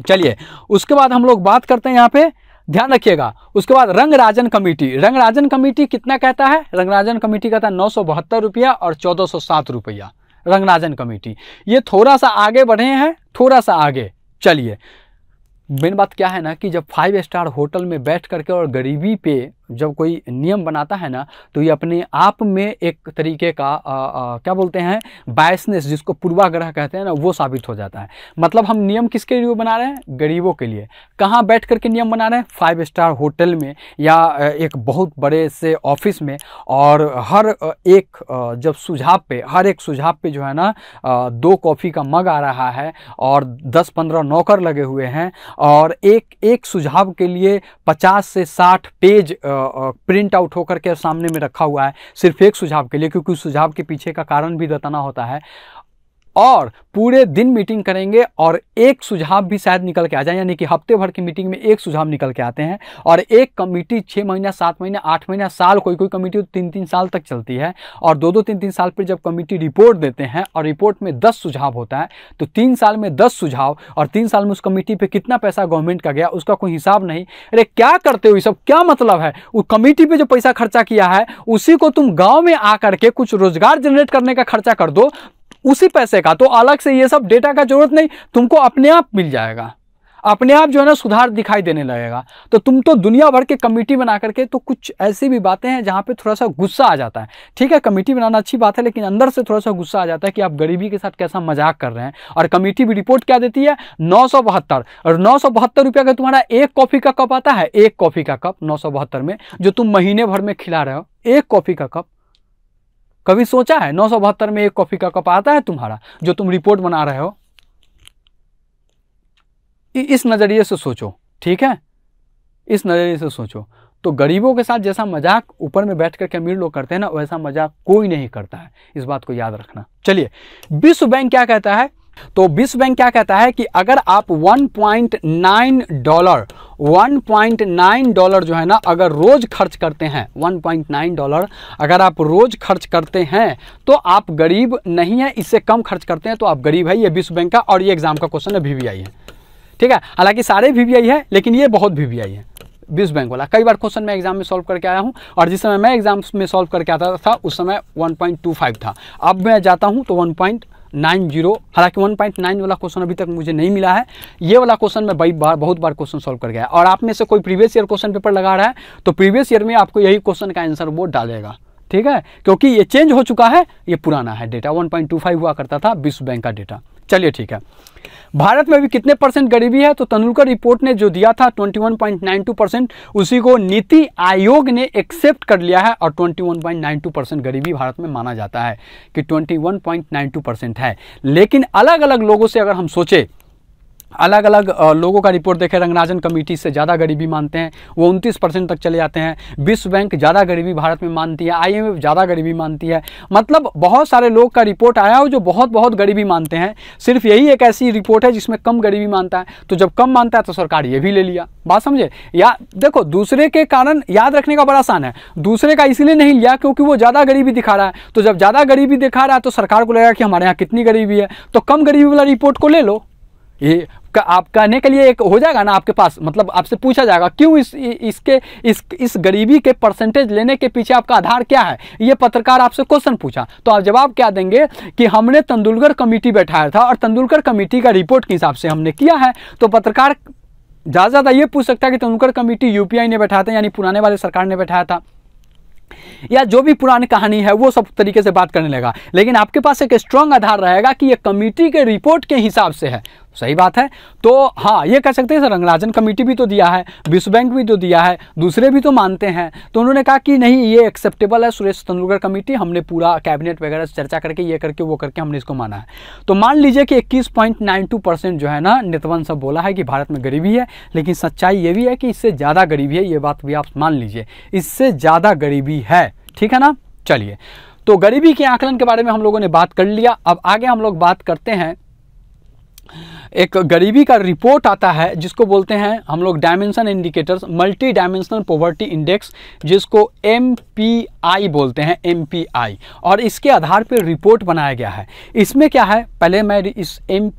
Speaker 1: चलिए उसके बाद हम लोग बात करते हैं यहाँ पे ध्यान रखिएगा उसके बाद रंगराजन कमेटी रंगराजन कमेटी कितना कहता है रंगराजन कमेटी कहता है नौ सौ बहत्तर रुपया और चौदह सात रुपया रंगराजन कमेटी ये थोड़ा सा आगे बढ़े हैं थोड़ा सा आगे चलिए मेन बात क्या है ना कि जब फाइव स्टार होटल में बैठ करके और गरीबी पे जब कोई नियम बनाता है ना तो ये अपने आप में एक तरीके का आ, आ, क्या बोलते हैं बायसनेस जिसको पूर्वाग्रह कहते हैं ना वो साबित हो जाता है मतलब हम नियम किसके लिए बना रहे हैं गरीबों के लिए कहाँ बैठ करके नियम बना रहे हैं फाइव स्टार होटल में या एक बहुत बड़े से ऑफिस में और हर एक जब सुझाव पे हर एक सुझाव पे जो है ना दो कॉफ़ी का मग आ रहा है और दस पंद्रह नौकर लगे हुए हैं और एक एक सुझाव के लिए पचास से साठ पेज आ, प्रिंट आउट होकर के सामने में रखा हुआ है सिर्फ एक सुझाव के लिए क्योंकि उस सुझाव के पीछे का कारण भी दताना होता है और पूरे दिन मीटिंग करेंगे और एक सुझाव भी शायद निकल के आ जाए यानी कि हफ्ते भर की मीटिंग में एक सुझाव निकल के आते हैं और एक कमेटी छः महीना सात महीना आठ महीना साल कोई कोई कमेटी तो तीन तीन साल तक चलती है और दो दो तीन तीन साल पर जब कमेटी रिपोर्ट देते हैं और रिपोर्ट में दस सुझाव होता है तो तीन साल में दस सुझाव और तीन साल में उस कमेटी पर कितना पैसा गवर्नमेंट का गया उसका कोई हिसाब नहीं अरे क्या करते हो ये सब क्या मतलब है वो कमेटी पर जो पैसा खर्चा किया है उसी को तुम गाँव में आ करके कुछ रोजगार जनरेट करने का खर्चा कर दो उसी पैसे का तो अलग से ये सब डेटा का जरूरत नहीं तुमको अपने आप मिल जाएगा अपने आप जो है ना सुधार दिखाई देने लगेगा तो तुम तो दुनिया भर के कमेटी बना करके तो कुछ ऐसी भी बातें हैं जहाँ पे थोड़ा सा गुस्सा आ जाता है ठीक है कमेटी बनाना अच्छी बात है लेकिन अंदर से थोड़ा सा गुस्सा आ जाता है कि आप गरीबी के साथ कैसा मजाक कर रहे हैं और कमेटी भी रिपोर्ट क्या देती है नौ और नौ रुपया का तुम्हारा एक कॉफ़ी का कप आता है एक कॉफ़ी का कप नौ में जो तुम महीने भर में खिला रहे हो एक कॉफ़ी का कप कभी सोचा है नौ में एक कॉफ़ी का कप आता है तुम्हारा जो तुम रिपोर्ट बना रहे हो इस नज़रिए से सोचो ठीक है इस नज़रिए से सोचो तो गरीबों के साथ जैसा मजाक ऊपर में बैठ करके अमीर लोग करते हैं ना वैसा मजाक कोई नहीं करता है इस बात को याद रखना चलिए विश्व बैंक क्या कहता है तो विश्व बैंक क्या कहता है कि अगर आप 1.9 डॉलर 1.9 डॉलर जो है ना अगर रोज खर्च करते हैं 1.9 डॉलर अगर आप रोज खर्च करते हैं तो आप गरीब नहीं है इससे कम खर्च करते हैं तो आप गरीब है ये विश्व बैंक का और ये एग्जाम का क्वेश्चन है वीवीआई है ठीक है हालांकि सारे वीवीआई है लेकिन ये बहुत वीवीआई है विश्व बैंक वाला कई बार क्वेश्चन मैं एग्जाम में सॉल्व करके आया हूं और जिस समय मैं एग्जाम में सॉल्व करके आता था उस समय 1.25 था अब मैं जाता हूं तो नाइन जीरो हालांकि वन पॉइंट नाइन वाला क्वेश्चन अभी तक मुझे नहीं मिला है ये वाला क्वेश्चन मैं बड़ी बार बहुत बार क्वेश्चन सॉल्व कर गया और आप में से कोई प्रीवियस ईयर क्वेश्चन पेपर लगा रहा है तो प्रीवियस ईयर में आपको यही क्वेश्चन का आंसर वो डालेगा ठीक है क्योंकि ये चेंज हो चुका है ये पुराना है डेटा वन हुआ करता था विश्व बैंक का डेटा चलिए ठीक है भारत में अभी कितने परसेंट गरीबी है तो तनुलकर रिपोर्ट ने जो दिया था 21.92 परसेंट उसी को नीति आयोग ने एक्सेप्ट कर लिया है और 21.92 परसेंट गरीबी भारत में माना जाता है कि 21.92 परसेंट है लेकिन अलग अलग लोगों से अगर हम सोचें अलग अलग लोगों का रिपोर्ट देखें रंगनाजन कमेटी से ज़्यादा गरीबी मानते हैं वो उनतीस परसेंट तक चले जाते हैं विश्व बैंक ज़्यादा गरीबी भारत में मानती है आईएमएफ ज़्यादा गरीबी मानती है मतलब बहुत सारे लोग का रिपोर्ट आया हो जो बहुत बहुत गरीबी मानते हैं सिर्फ यही एक ऐसी रिपोर्ट है जिसमें कम गरीबी मानता है तो जब कम मानता है तो सरकार ये भी ले लिया बात समझे या देखो दूसरे के कारण याद रखने का बड़ा आसान है दूसरे का इसीलिए नहीं लिया क्योंकि वो ज़्यादा गरीबी दिखा रहा है तो जब ज़्यादा गरीबी दिखा रहा है तो सरकार को लगेगा कि हमारे यहाँ कितनी गरीबी है तो कम गरीबी वाला रिपोर्ट को ले लो ये का आप कहने के लिए एक हो जाएगा ना आपके पास मतलब आपसे पूछा जाएगा क्यों इस इसके इस इस गरीबी के परसेंटेज लेने के पीछे आपका आधार क्या है ये पत्रकार आपसे क्वेश्चन पूछा तो आप जवाब क्या देंगे कि हमने तेंदुलकर कमेटी बैठाया था और तेंदुलकर कमेटी का रिपोर्ट के हिसाब से हमने किया है तो पत्रकार ज़्यादा से ज़्यादा ये पूछ सकता है कि तंदुलकर कमेटी यूपीआई ने बैठाया था यानी पुराने वाले सरकार ने बैठाया था या जो भी पुरानी कहानी है वो सब तरीके से बात करने लगा लेकिन आपके पास एक स्ट्रांग आधार रहेगा कि ये कमेटी के रिपोर्ट के हिसाब से है सही बात है तो हाँ ये कह सकते हैं सर रंगराजन कमेटी भी तो दिया है विश्व बैंक भी तो दिया है दूसरे भी तो मानते हैं तो उन्होंने कहा कि नहीं ये एक्सेप्टेबल है सुरेश तंदुलकर कमेटी हमने पूरा कैबिनेट वगैरह से चर्चा करके ये करके वो करके हमने इसको माना है तो मान लीजिए कि इक्कीस परसेंट जो है ना नितवन सब बोला है कि भारत में गरीबी है लेकिन सच्चाई ये भी है कि इससे ज़्यादा गरीबी है ये बात भी आप मान लीजिए इससे ज़्यादा गरीबी है ठीक है ना चलिए तो गरीबी के आकलन के बारे में हम लोगों ने बात कर लिया अब आगे हम लोग बात करते हैं एक गरीबी का रिपोर्ट आता है जिसको बोलते हैं हम लोग dimension indicators multi dimensional poverty index जिसको एम बोलते हैं एम और इसके आधार पर रिपोर्ट बनाया गया है इसमें क्या है पहले मैं इस M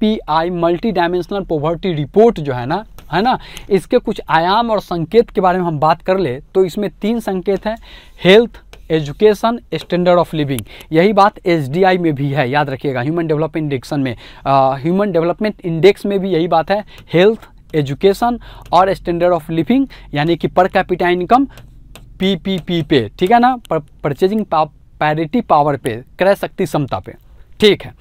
Speaker 1: multi dimensional poverty report जो है ना है ना इसके कुछ आयाम और संकेत के बारे में हम बात कर ले तो इसमें तीन संकेत हैं health education standard of living यही बात एस में भी है याद रखिएगा ह्यूमन डेवलपमेंट इंडेक्शन में ह्यूमन डेवलपमेंट इंडेक्स में भी यही बात है हेल्थ एजुकेशन और स्टैंडर्ड ऑफ लिविंग यानी कि पर कैपिटा इनकम पीपीपी पे ठीक है ना परचेजिंग पैरिटी पावर पे क्रय शक्ति क्षमता पे ठीक है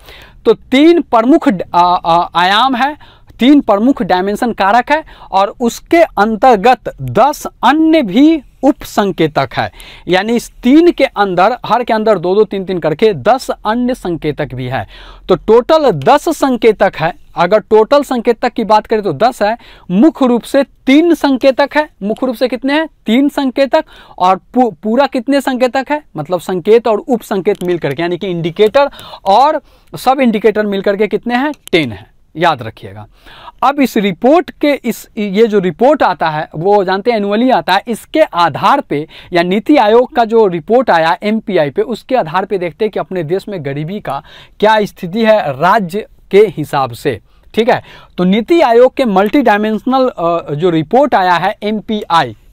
Speaker 1: तो तीन प्रमुख आयाम है तीन प्रमुख डायमेंशन कारक है और उसके अंतर्गत दस अन्य भी उपसंकेतक है यानी इस तीन के अंदर हर के अंदर दो दो तीन तीन करके दस अन्य संकेतक भी है तो टोटल दस संकेतक है अगर टोटल संकेतक की बात करें तो दस है मुख्य रूप से तीन संकेतक है मुख्य रूप से कितने हैं तीन संकेतक और पू, पूरा कितने संकेतक है मतलब संकेत और उप संकेत मिलकर के यानी कि इंडिकेटर और सब इंडिकेटर मिलकर के कितने हैं टेन है याद रखिएगा अब इस रिपोर्ट के इस ये जो रिपोर्ट आता है वो जानते हैं एनुअली आता है इसके आधार पे या नीति आयोग का जो रिपोर्ट आया एम पे उसके आधार पे देखते हैं कि अपने देश में गरीबी का क्या स्थिति है राज्य के हिसाब से ठीक है तो नीति आयोग के मल्टी डायमेंशनल जो रिपोर्ट आया है एम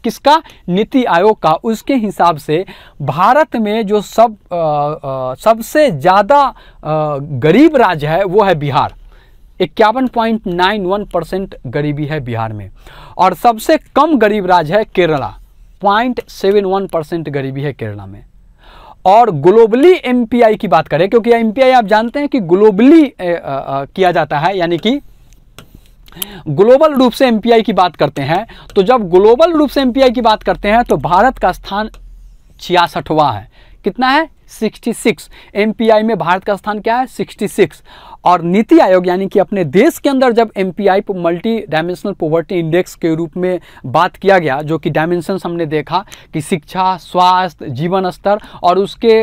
Speaker 1: किसका नीति आयोग का उसके हिसाब से भारत में जो सब सबसे ज़्यादा गरीब राज्य है वो है बिहार इक्यावन पॉइंट नाइन वन परसेंट गरीबी है बिहार में और सबसे कम गरीब राज्य है Kerala point seven one percent गरीबी है केरला में और ग्लोबली एम की बात करें क्योंकि एम आप जानते हैं कि ग्लोबली किया जाता है यानी कि ग्लोबल रूप से एम की बात करते हैं तो जब ग्लोबल रूप से एम की बात करते हैं तो भारत का स्थान छियासठवा है कितना है 66 एमपीआई में भारत का स्थान क्या है 66 और नीति आयोग यानी कि अपने देश के अंदर जब M P multi dimensional poverty index के रूप में बात किया गया जो कि डायमेंशन हमने देखा कि शिक्षा स्वास्थ्य जीवन स्तर और उसके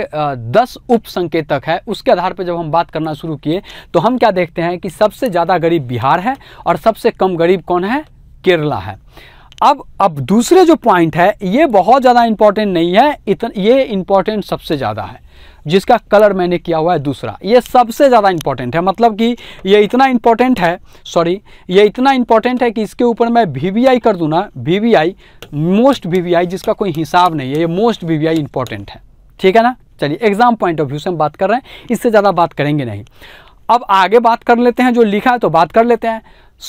Speaker 1: दस उप संकेतक है उसके आधार पर जब हम बात करना शुरू किए तो हम क्या देखते हैं कि सबसे ज़्यादा गरीब बिहार है और सबसे कम गरीब कौन है केरला है अब अब दूसरे जो पॉइंट है ये बहुत ज़्यादा इंपॉर्टेंट नहीं है इतना ये इंपॉर्टेंट सबसे ज़्यादा है जिसका कलर मैंने किया हुआ है दूसरा ये सबसे ज़्यादा इंपॉर्टेंट है मतलब कि ये इतना इंपॉर्टेंट है सॉरी ये इतना इंपॉर्टेंट है कि इसके ऊपर मैं वी कर दूँ ना वी मोस्ट वी जिसका कोई हिसाब नहीं है ये मोस्ट वी इंपॉर्टेंट है ठीक है ना चलिए एग्जाम पॉइंट ऑफ व्यू से हम बात कर रहे हैं इससे ज़्यादा बात करेंगे नहीं अब आगे बात कर लेते हैं जो लिखा है तो बात कर लेते हैं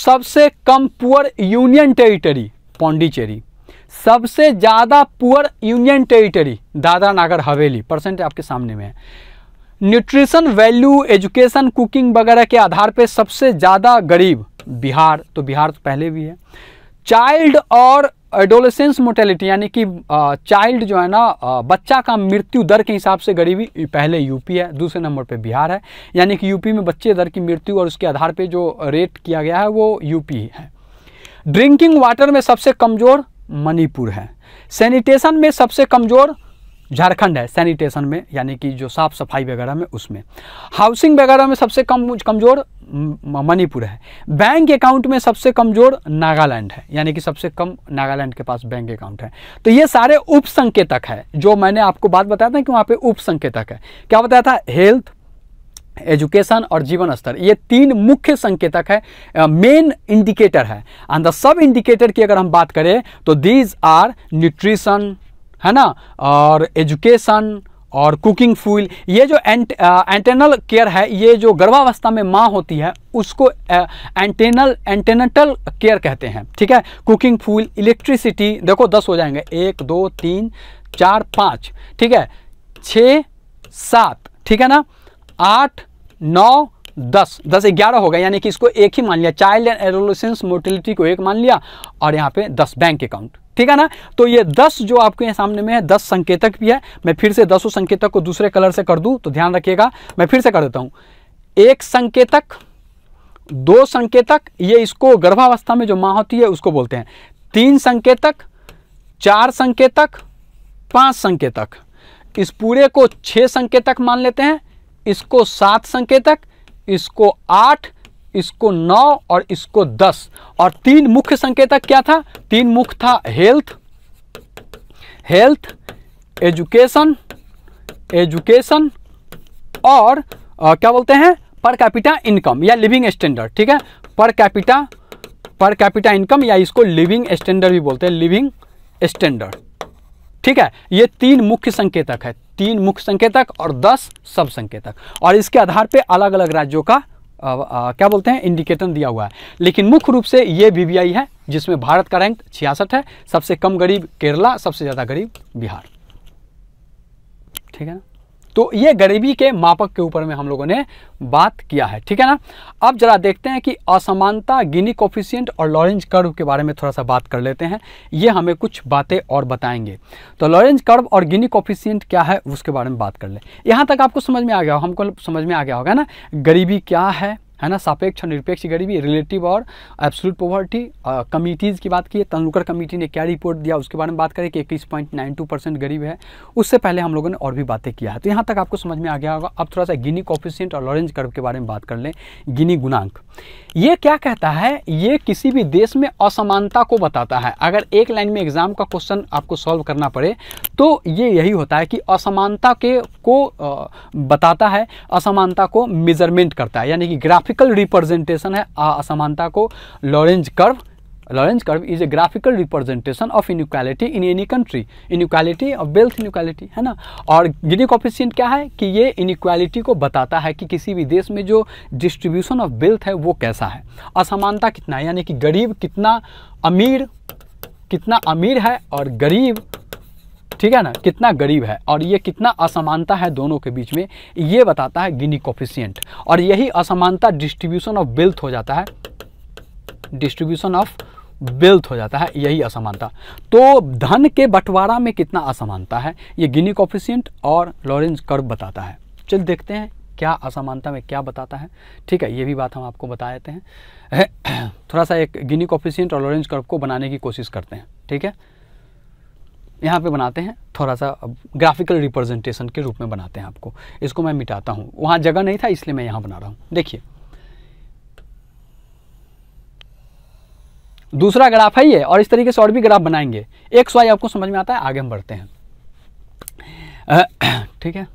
Speaker 1: सबसे कम पुअर यूनियन टेरिटरी पौंडीचेरी सबसे ज़्यादा पुअर यूनियन टेरिटरी दादरा नागर हवेली परसेंट आपके सामने में है न्यूट्रिशन वैल्यू एजुकेशन कुकिंग वगैरह के आधार पे सबसे ज़्यादा गरीब बिहार तो बिहार तो पहले भी है चाइल्ड और एडोलेसेंस मोटेलिटी यानी कि चाइल्ड जो है ना बच्चा का मृत्यु दर के हिसाब से गरीबी पहले यूपी है दूसरे नंबर पे बिहार है यानी कि यूपी में बच्चे दर की मृत्यु और उसके आधार पे जो रेट किया गया है वो यूपी है ड्रिंकिंग वाटर में सबसे कमज़ोर मणिपुर है सैनिटेशन में सबसे कमज़ोर झारखंड है सैनिटेशन में यानी कि जो साफ़ सफाई वगैरह में उसमें हाउसिंग वगैरह में सबसे कम कमज़ोर मणिपुर है बैंक अकाउंट में सबसे कमज़ोर नागालैंड है यानी कि सबसे कम नागालैंड के पास बैंक अकाउंट है तो ये सारे उप संकेतक है जो मैंने आपको बात बताया था कि वहाँ पे उप संकेतक है क्या बताया था हेल्थ एजुकेशन और जीवन स्तर ये तीन मुख्य संकेतक है मेन इंडिकेटर है एंड द सब इंडिकेटर की अगर हम बात करें तो दीज आर न्यूट्रिशन है ना और एजुकेशन और कुकिंग फूल ये जो एंट एंटेनल केयर है ये जो गर्भावस्था में माँ होती है उसको एंटेनल एंटेनटल केयर कहते हैं ठीक है कुकिंग फूल इलेक्ट्रिसिटी देखो दस हो जाएंगे एक दो तीन चार पाँच ठीक है छ सात ठीक है ना आठ नौ दस दस ग्यारह हो गया यानी कि इसको एक ही मान लिया चाइल्ड एंड एडोलोसेंस मोर्टिलिटी को एक मान लिया और यहाँ पे दस बैंक अकाउंट ठीक है ना तो ये दस जो आपके यहाँ सामने में है दस संकेतक भी है मैं फिर से दसों संकेतक को दूसरे कलर से कर दूँ तो ध्यान रखिएगा मैं फिर से कर देता हूँ एक संकेतक दो संकेतक ये इसको गर्भावस्था में जो माँ होती है उसको बोलते हैं तीन संकेतक चार संकेतक पांच संकेतक इस पूरे को छः संकेतक मान लेते हैं इसको सात संकेतक इसको आठ इसको नौ और इसको दस और तीन मुख्य संकेतक क्या था तीन मुख्य था हेल्थ हेल्थ एजुकेशन एजुकेशन और आ, क्या बोलते हैं पर कैपिटा इनकम या लिविंग स्टैंडर्ड ठीक है पर कैपिटा पर कैपिटा इनकम या इसको लिविंग स्टैंडर्ड भी बोलते हैं लिविंग स्टैंडर्ड ठीक है ये तीन मुख्य संकेतक है तीन मुख्य संकेतक और दस सब संकेतक और इसके आधार पर अलग अलग राज्यों का आ, आ, क्या बोलते हैं इंडिकेटर दिया हुआ है लेकिन मुख्य रूप से ये बीबीआई है जिसमें भारत का रैंक छियासठ है सबसे कम गरीब केरला सबसे ज़्यादा गरीब बिहार ठीक है ना तो ये गरीबी के मापक के ऊपर में हम लोगों ने बात किया है ठीक है ना अब जरा देखते हैं कि असमानता गिनी कोफिशियंट और लॉरेंज कर्व के बारे में थोड़ा सा बात कर लेते हैं ये हमें कुछ बातें और बताएंगे तो लॉरेंज कर्व और गिनी कोफिशियंट क्या है उसके बारे में बात कर ले यहाँ तक आपको समझ में आ गया हो हमको समझ में आ गया होगा ना गरीबी क्या है है ना सापेक्ष और निरपेक्ष गरीबी रिलेटिव और एब्सोलूट पॉवर्टी कमिटीज़ की बात की है तंदुलकर कमेटी ने क्या रिपोर्ट दिया उसके बारे में बात करें कि इक्कीस पॉइंट नाइन टू परसेंट गरीब है उससे पहले हम लोगों ने और भी बातें किया है तो यहाँ तक आपको समझ में आ गया होगा अब थोड़ा सा गिनी कॉफिशियंट और लॉरेंज कर्व के बारे में बात कर लें गिनी गुणांक ये क्या कहता है ये किसी भी देश में असमानता को बताता है अगर एक लाइन में एग्ज़ाम का क्वेश्चन आपको सॉल्व करना पड़े तो ये यही होता है कि असमानता के को बताता है असमानता को मेजरमेंट करता है यानी कि ग्राफिकल रिप्रेजेंटेशन है असमानता को Lorenz curve Lorentz curve is a graphical representation of inequality in any country inequality of wealth inequality है ना और गिनी कॉफिशियंट क्या है कि ये इक्वालिटी को बताता है कि किसी भी देश में जो डिस्ट्रीब्यूशन ऑफ वेल्थ है वो कैसा है असमानता कितना है यानी कि गरीब कितना अमीर कितना अमीर है और गरीब ठीक है ना कितना गरीब है और ये कितना असमानता है दोनों के बीच में ये बताता है गिनी कॉफिशियंट और यही असमानता डिस्ट्रीब्यूशन ऑफ वेल्थ हो जाता है डिस्ट्रीब्यूशन ऑफ वेल्थ हो जाता है यही असमानता तो धन के बंटवारा में कितना असमानता है ये गिनी कॉफिशियंट और लॉरेंज कर्व बताता है चल देखते हैं क्या असमानता में क्या बताता है ठीक है ये भी बात हम आपको बता देते हैं थोड़ा सा एक गिनी कॉफिशियंट और लॉरेंज कर्व को बनाने की कोशिश करते हैं ठीक है यहाँ पे बनाते हैं थोड़ा सा ग्राफिकल रिप्रेजेंटेशन के रूप में बनाते हैं आपको इसको मैं मिटाता हूँ वहाँ जगह नहीं था इसलिए मैं यहाँ बना रहा हूँ देखिए दूसरा ग्राफ है ये और इस तरीके से और भी ग्राफ बनाएंगे एक सौ आपको समझ में आता है आगे हम बढ़ते हैं ठीक है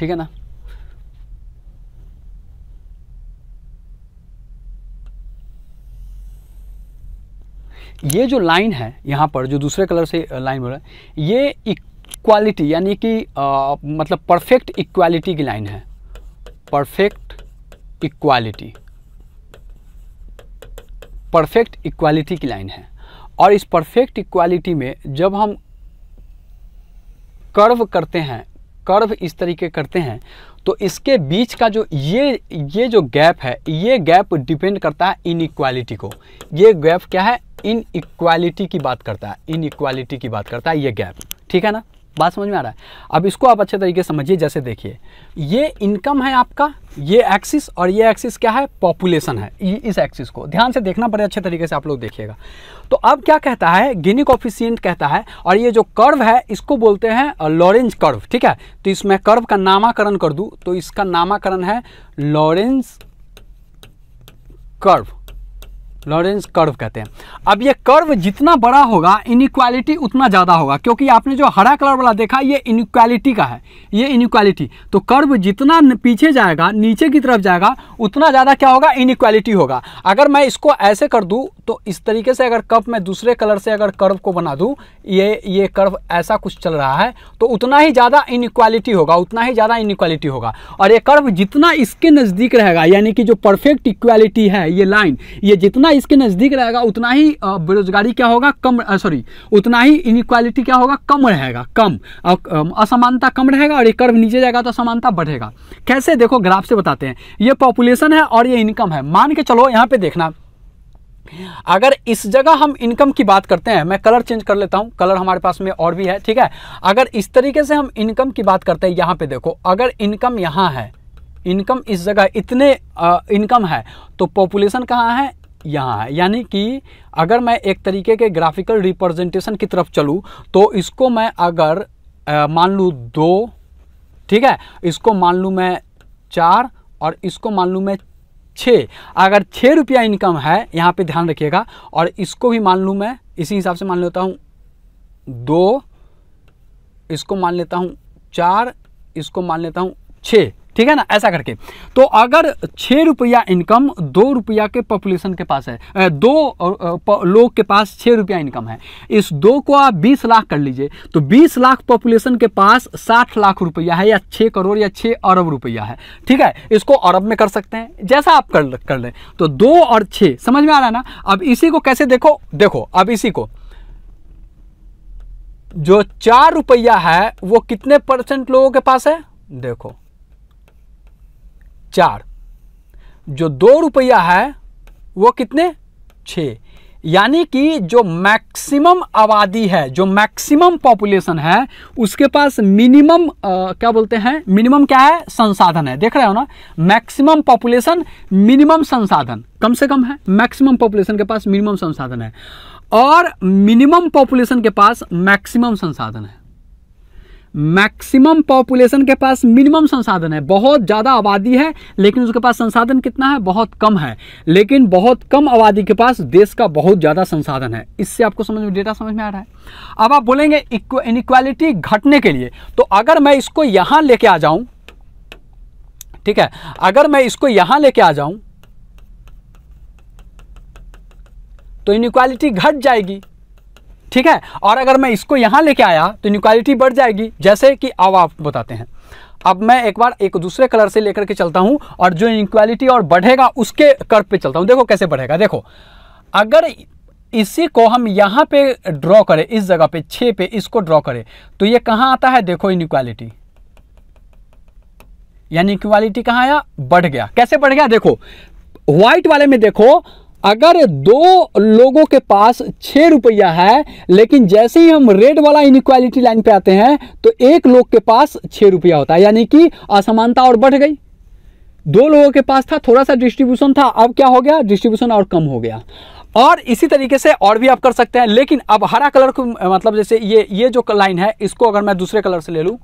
Speaker 1: ठीक है ना ये जो लाइन है यहाँ पर जो दूसरे कलर से लाइन बोल रहा है ये इक्वालिटी यानी कि मतलब परफेक्ट इक्वालिटी की लाइन है परफेक्ट इक्वालिटी परफेक्ट इक्वालिटी की लाइन है और इस परफेक्ट इक्वालिटी में जब हम कर्व करते हैं कर्व इस तरीके करते हैं तो इसके बीच का जो ये ये जो गैप है ये गैप डिपेंड करता है इनइक्वालिटी को ये गैप क्या है इन इक्वालिटी की बात करता है इन इक्वालिटी की बात करता है ये गैप ठीक है ना बात समझ में आ रहा है अब इसको आप अच्छे तरीके से समझिए जैसे देखिए ये इनकम है आपका ये एक्सिस और ये एक्सिस क्या है पॉपुलेशन है इस एक्सिस को ध्यान से देखना पड़े अच्छे तरीके से आप लोग देखिएगा तो अब क्या कहता है गिनी कॉफिशियंट कहता है और ये जो कर्व है इसको बोलते हैं लॉरेंज कर्व ठीक है तो इसमें कर्व का नामाकरण कर दूँ तो इसका नामाकरण है लॉरेंज कर्व लॉरेंस कर्व कहते हैं अब ये कर्व जितना बड़ा होगा इनक्वालिटी उतना ज़्यादा होगा क्योंकि आपने जो हरा कलर वाला देखा ये इनक्वालिटी का है ये इनक्वालिटी तो कर्व जितना पीछे जाएगा नीचे की तरफ जाएगा उतना ज़्यादा क्या होगा इनक्वालिटी होगा अगर मैं इसको ऐसे कर दूँ तो इस तरीके से अगर कर्व मैं दूसरे कलर से अगर कर्व को बना दूँ ये ये कर्व ऐसा कुछ चल रहा है तो उतना ही ज़्यादा इनक्वालिटी होगा उतना ही ज़्यादा इनक्वालिटी होगा और ये कर्व जितना इसके नज़दीक रहेगा यानी कि जो परफेक्ट इक्वालिटी है ये लाइन ये जितना जितना इसके नज़दीक रहेगा उतना ही बेरोजगारी क्या होगा कम सॉरी उतना ही इनक्वालिटी क्या होगा कम रहेगा कम असमानता कम रहेगा और ये कर्व नीचे जाएगा तो असमानता बढ़ेगा कैसे देखो ग्राफ से बताते हैं ये पॉपुलेशन है और ये इनकम है मान के चलो यहाँ पे देखना अगर इस जगह हम इनकम की बात करते हैं मैं कलर चेंज कर लेता हूं कलर हमारे पास में और भी है ठीक है अगर इस तरीके से हम इनकम की बात करते हैं यहां पे देखो अगर इनकम यहां है इनकम इस जगह इतने इनकम है तो पॉपुलेशन कहाँ है यहाँ है यानी कि अगर मैं एक तरीके के ग्राफिकल रिप्रेजेंटेशन की तरफ चलूँ तो इसको मैं अगर मान लूँ दो ठीक है इसको मान लूँ मैं चार और इसको मान लूँ मैं छः अगर छः रुपया इनकम है यहाँ पे ध्यान रखिएगा और इसको भी मान लूँ मैं इसी हिसाब से मान लेता हूँ दो इसको मान लेता हूँ चार इसको मान लेता हूँ छः ठीक है ना ऐसा करके तो अगर छः रुपया इनकम दो रुपया के पॉपुलेशन के पास है दो लोग के पास छः रुपया इनकम है इस दो को आप बीस लाख कर लीजिए तो बीस लाख पॉपुलेशन के पास साठ लाख रुपया है या छः करोड़ या छः अरब रुपया है ठीक है इसको अरब में कर सकते हैं जैसा आप कर कर लें तो दो और छः समझ में आ रहा है ना अब इसी को कैसे देखो देखो अब इसी को जो चार रुपया है वो कितने परसेंट लोगों के पास है देखो चार जो दो रुपया है वो कितने छ यानी कि जो मैक्सिमम आबादी है जो मैक्सिमम पॉपुलेशन है उसके पास मिनिमम क्या बोलते हैं मिनिमम क्या है संसाधन है देख रहे हो ना मैक्सिमम पॉपुलेशन मिनिमम संसाधन कम से कम है मैक्सिमम पॉपुलेशन के पास मिनिमम संसाधन है और मिनिमम पॉपुलेशन के पास मैक्सिमम संसाधन है मैक्सिमम पॉपुलेशन के पास मिनिमम संसाधन है बहुत ज़्यादा आबादी है लेकिन उसके पास संसाधन कितना है बहुत कम है लेकिन बहुत कम आबादी के पास देश का बहुत ज़्यादा संसाधन है इससे आपको समझ में डेटा समझ में आ रहा है अब आप बोलेंगे इनक्वालिटी घटने के लिए तो अगर मैं इसको यहाँ लेके आ जाऊँ ठीक है अगर मैं इसको यहाँ लेके आ जाऊँ तो इनक्वालिटी घट जाएगी ठीक है और अगर मैं इसको यहाँ लेके आया तो इनक्वालिटी बढ़ जाएगी जैसे कि अब आप बताते हैं अब मैं एक बार एक दूसरे कलर से लेकर के चलता हूँ और जो इनक्वालिटी और बढ़ेगा उसके कर्व पे चलता हूँ देखो कैसे बढ़ेगा देखो अगर इसी को हम यहाँ पे ड्रॉ करें इस जगह पे छः पे इसको ड्रॉ करें तो ये कहाँ आता है देखो इनक्वालिटी यानी इक्वालिटी कहाँ आया बढ़ गया कैसे बढ़ गया देखो व्हाइट वाले में देखो अगर दो लोगों के पास छः रुपया है लेकिन जैसे ही हम रेड वाला इनक्वालिटी लाइन पे आते हैं तो एक लोग के पास छः रुपया होता है यानी कि असमानता और बढ़ गई दो लोगों के पास था थोड़ा सा डिस्ट्रीब्यूशन था अब क्या हो गया डिस्ट्रीब्यूशन और कम हो गया और इसी तरीके से और भी आप कर सकते हैं लेकिन अब हरा कलर को मतलब जैसे ये ये जो लाइन है इसको अगर मैं दूसरे कलर से ले लूँ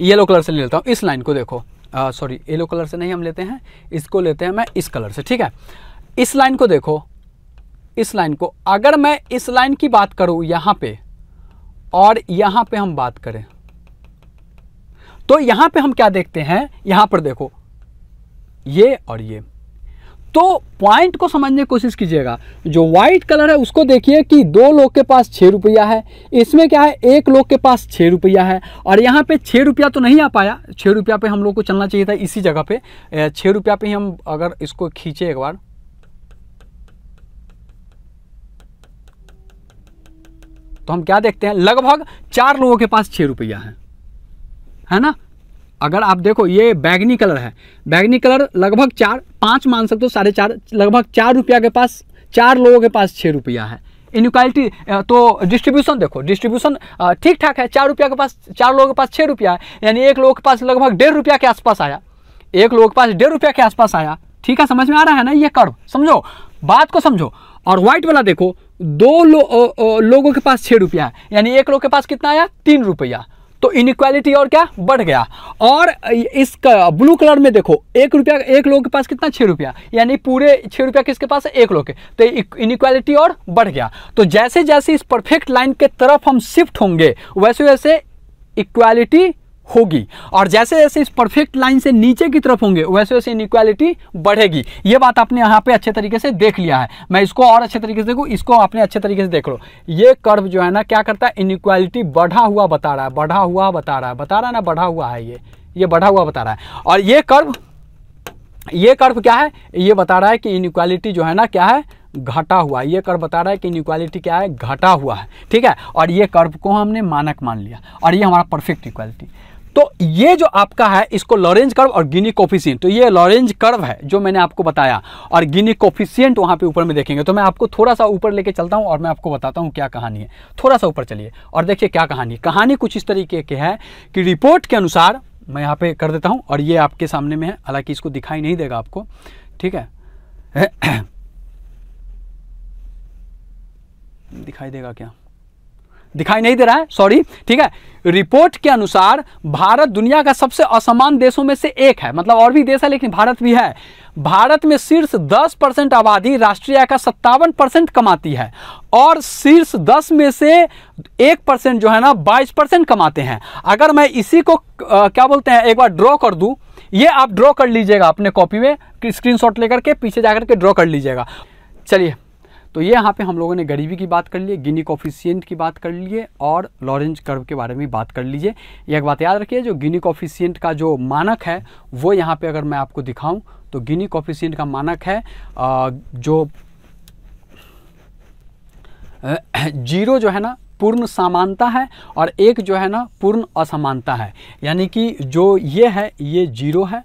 Speaker 1: येलो कलर से ले लेता हूँ इस लाइन को देखो सॉरी येलो कलर से नहीं हम लेते हैं इसको लेते हैं मैं इस कलर से ठीक है इस लाइन को देखो इस लाइन को अगर मैं इस लाइन की बात करूं यहां पे और यहां पे हम बात करें तो यहां पे हम क्या देखते हैं यहां पर देखो ये और ये तो पॉइंट को समझने की कोशिश कीजिएगा जो व्हाइट कलर है उसको देखिए कि दो लोग के पास छह रुपया है इसमें क्या है एक लोग के पास छह रुपया है और यहां पे छह रुपया तो नहीं आ पाया छह रुपया पे हम लोग को चलना चाहिए था इसी जगह पे छह रुपया पे ही हम अगर इसको खींचे एक बार तो हम क्या देखते हैं लगभग चार लोगों के पास छः रुपया है है ना अगर आप देखो ये बैगनी कलर है बैगनी कलर लगभग चार पाँच मान सकते हो साढ़े चार लगभग चार रुपया के पास चार लोगों के पास छः रुपया है इनक्वालिटी तो डिस्ट्रीब्यूशन देखो डिस्ट्रीब्यूशन ठीक ठाक है चार रुपया के पास चार लोगों के पास छः रुपया है यानी एक लोगों के पास लगभग डेढ़ रुपया के आसपास आया एक लोगों के पास डेढ़ रुपया के आसपास आया ठीक है समझ में आ रहा है ना ये कर्व समझो बात को समझो और व्हाइट वाला देखो दो लो, ओ, ओ, लोगों के पास छः रुपया है यानी एक लोग के पास कितना आया तीन रुपया तो इनक्वालिटी और क्या बढ़ गया और इस ब्लू कलर में देखो एक रुपया एक लोग के पास कितना छः रुपया यानी पूरे छः रुपया किसके पास है एक लोग के तो इनक्वालिटी और बढ़ गया तो जैसे जैसे इस परफेक्ट लाइन के तरफ हम शिफ्ट होंगे वैसे वैसे इक्वालिटी होगी और जैसे जैसे इस परफेक्ट लाइन से नीचे की तरफ होंगे वैसे वैसे इनक्वालिटी बढ़ेगी ये बात आपने यहाँ पे अच्छे तरीके से देख लिया है मैं इसको और अच्छे तरीके से देखूँ इसको आपने अच्छे तरीके से देख लो ये कर्व जो है ना क्या करता है इनक्वालिटी बढ़ा हुआ बता रहा है बढ़ा हुआ बता रहा है बता रहा है ना बढ़ा हुआ है ये ये बढ़ा हुआ बता रहा है और ये कर्व ये कर्व क्या है ये बता रहा है कि इनक्वालिटी जो है ना क्या है घटा हुआ ये कर्व बता रहा है कि इनक्वालिटी क्या है घटा हुआ है ठीक है और ये कर्व को हमने मानक मान लिया और ये हमारा परफेक्ट इक्वालिटी तो ये जो आपका है इसको लॉरेंज कर्व और गिनी कोफिशियंट तो ये लॉरेंज कर्व है जो मैंने आपको बताया और गिनी कोफिशियंट वहां पे ऊपर में देखेंगे तो मैं आपको थोड़ा सा ऊपर लेके चलता हूं और मैं आपको बताता हूं क्या कहानी है थोड़ा सा ऊपर चलिए और देखिए क्या कहानी कहानी कुछ इस तरीके की है कि रिपोर्ट के अनुसार मैं यहाँ पे कर देता हूँ और ये आपके सामने में है हालांकि इसको दिखाई नहीं देगा आपको ठीक है दिखाई देगा क्या दिखाई नहीं दे रहा है सॉरी ठीक है रिपोर्ट के अनुसार भारत दुनिया का सबसे असमान देशों में से एक है मतलब और भी देश है लेकिन भारत भी है भारत में शीर्ष 10 परसेंट आबादी राष्ट्रीय आय का सत्तावन परसेंट कमाती है और शीर्ष 10 में से एक परसेंट जो है ना 22 परसेंट कमाते हैं अगर मैं इसी को आ, क्या बोलते हैं एक बार ड्रॉ कर दू ये आप ड्रॉ कर लीजिएगा अपने कॉपी में स्क्रीन लेकर के पीछे जाकर के ड्रॉ कर लीजिएगा चलिए तो ये यहाँ पे हम लोगों ने गरीबी की बात कर ली गिनी कॉफिशियंट की बात कर लिए और लॉरेंज कर्व के बारे में बात कर लीजिए एक बात याद रखिए जो गिनी कॉफिशियंट का जो मानक है वो यहाँ पे अगर मैं आपको दिखाऊं तो गिनी कॉफिशियंट का मानक है जो जीरो जो है ना पूर्ण समानता है और एक जो है ना पूर्ण असमानता है यानी कि जो ये है ये जीरो है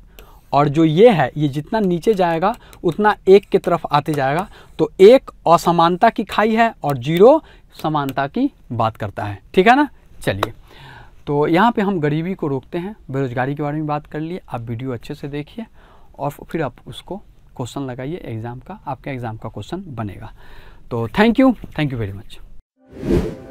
Speaker 1: और जो ये है ये जितना नीचे जाएगा उतना एक की तरफ आते जाएगा तो एक असमानता की खाई है और जीरो समानता की बात करता है ठीक है ना चलिए तो यहाँ पे हम गरीबी को रोकते हैं बेरोजगारी के बारे में बात कर लिए आप वीडियो अच्छे से देखिए और फिर आप उसको क्वेश्चन लगाइए एग्ज़ाम का आपके एग्ज़ाम का क्वेश्चन बनेगा तो thank you thank you very much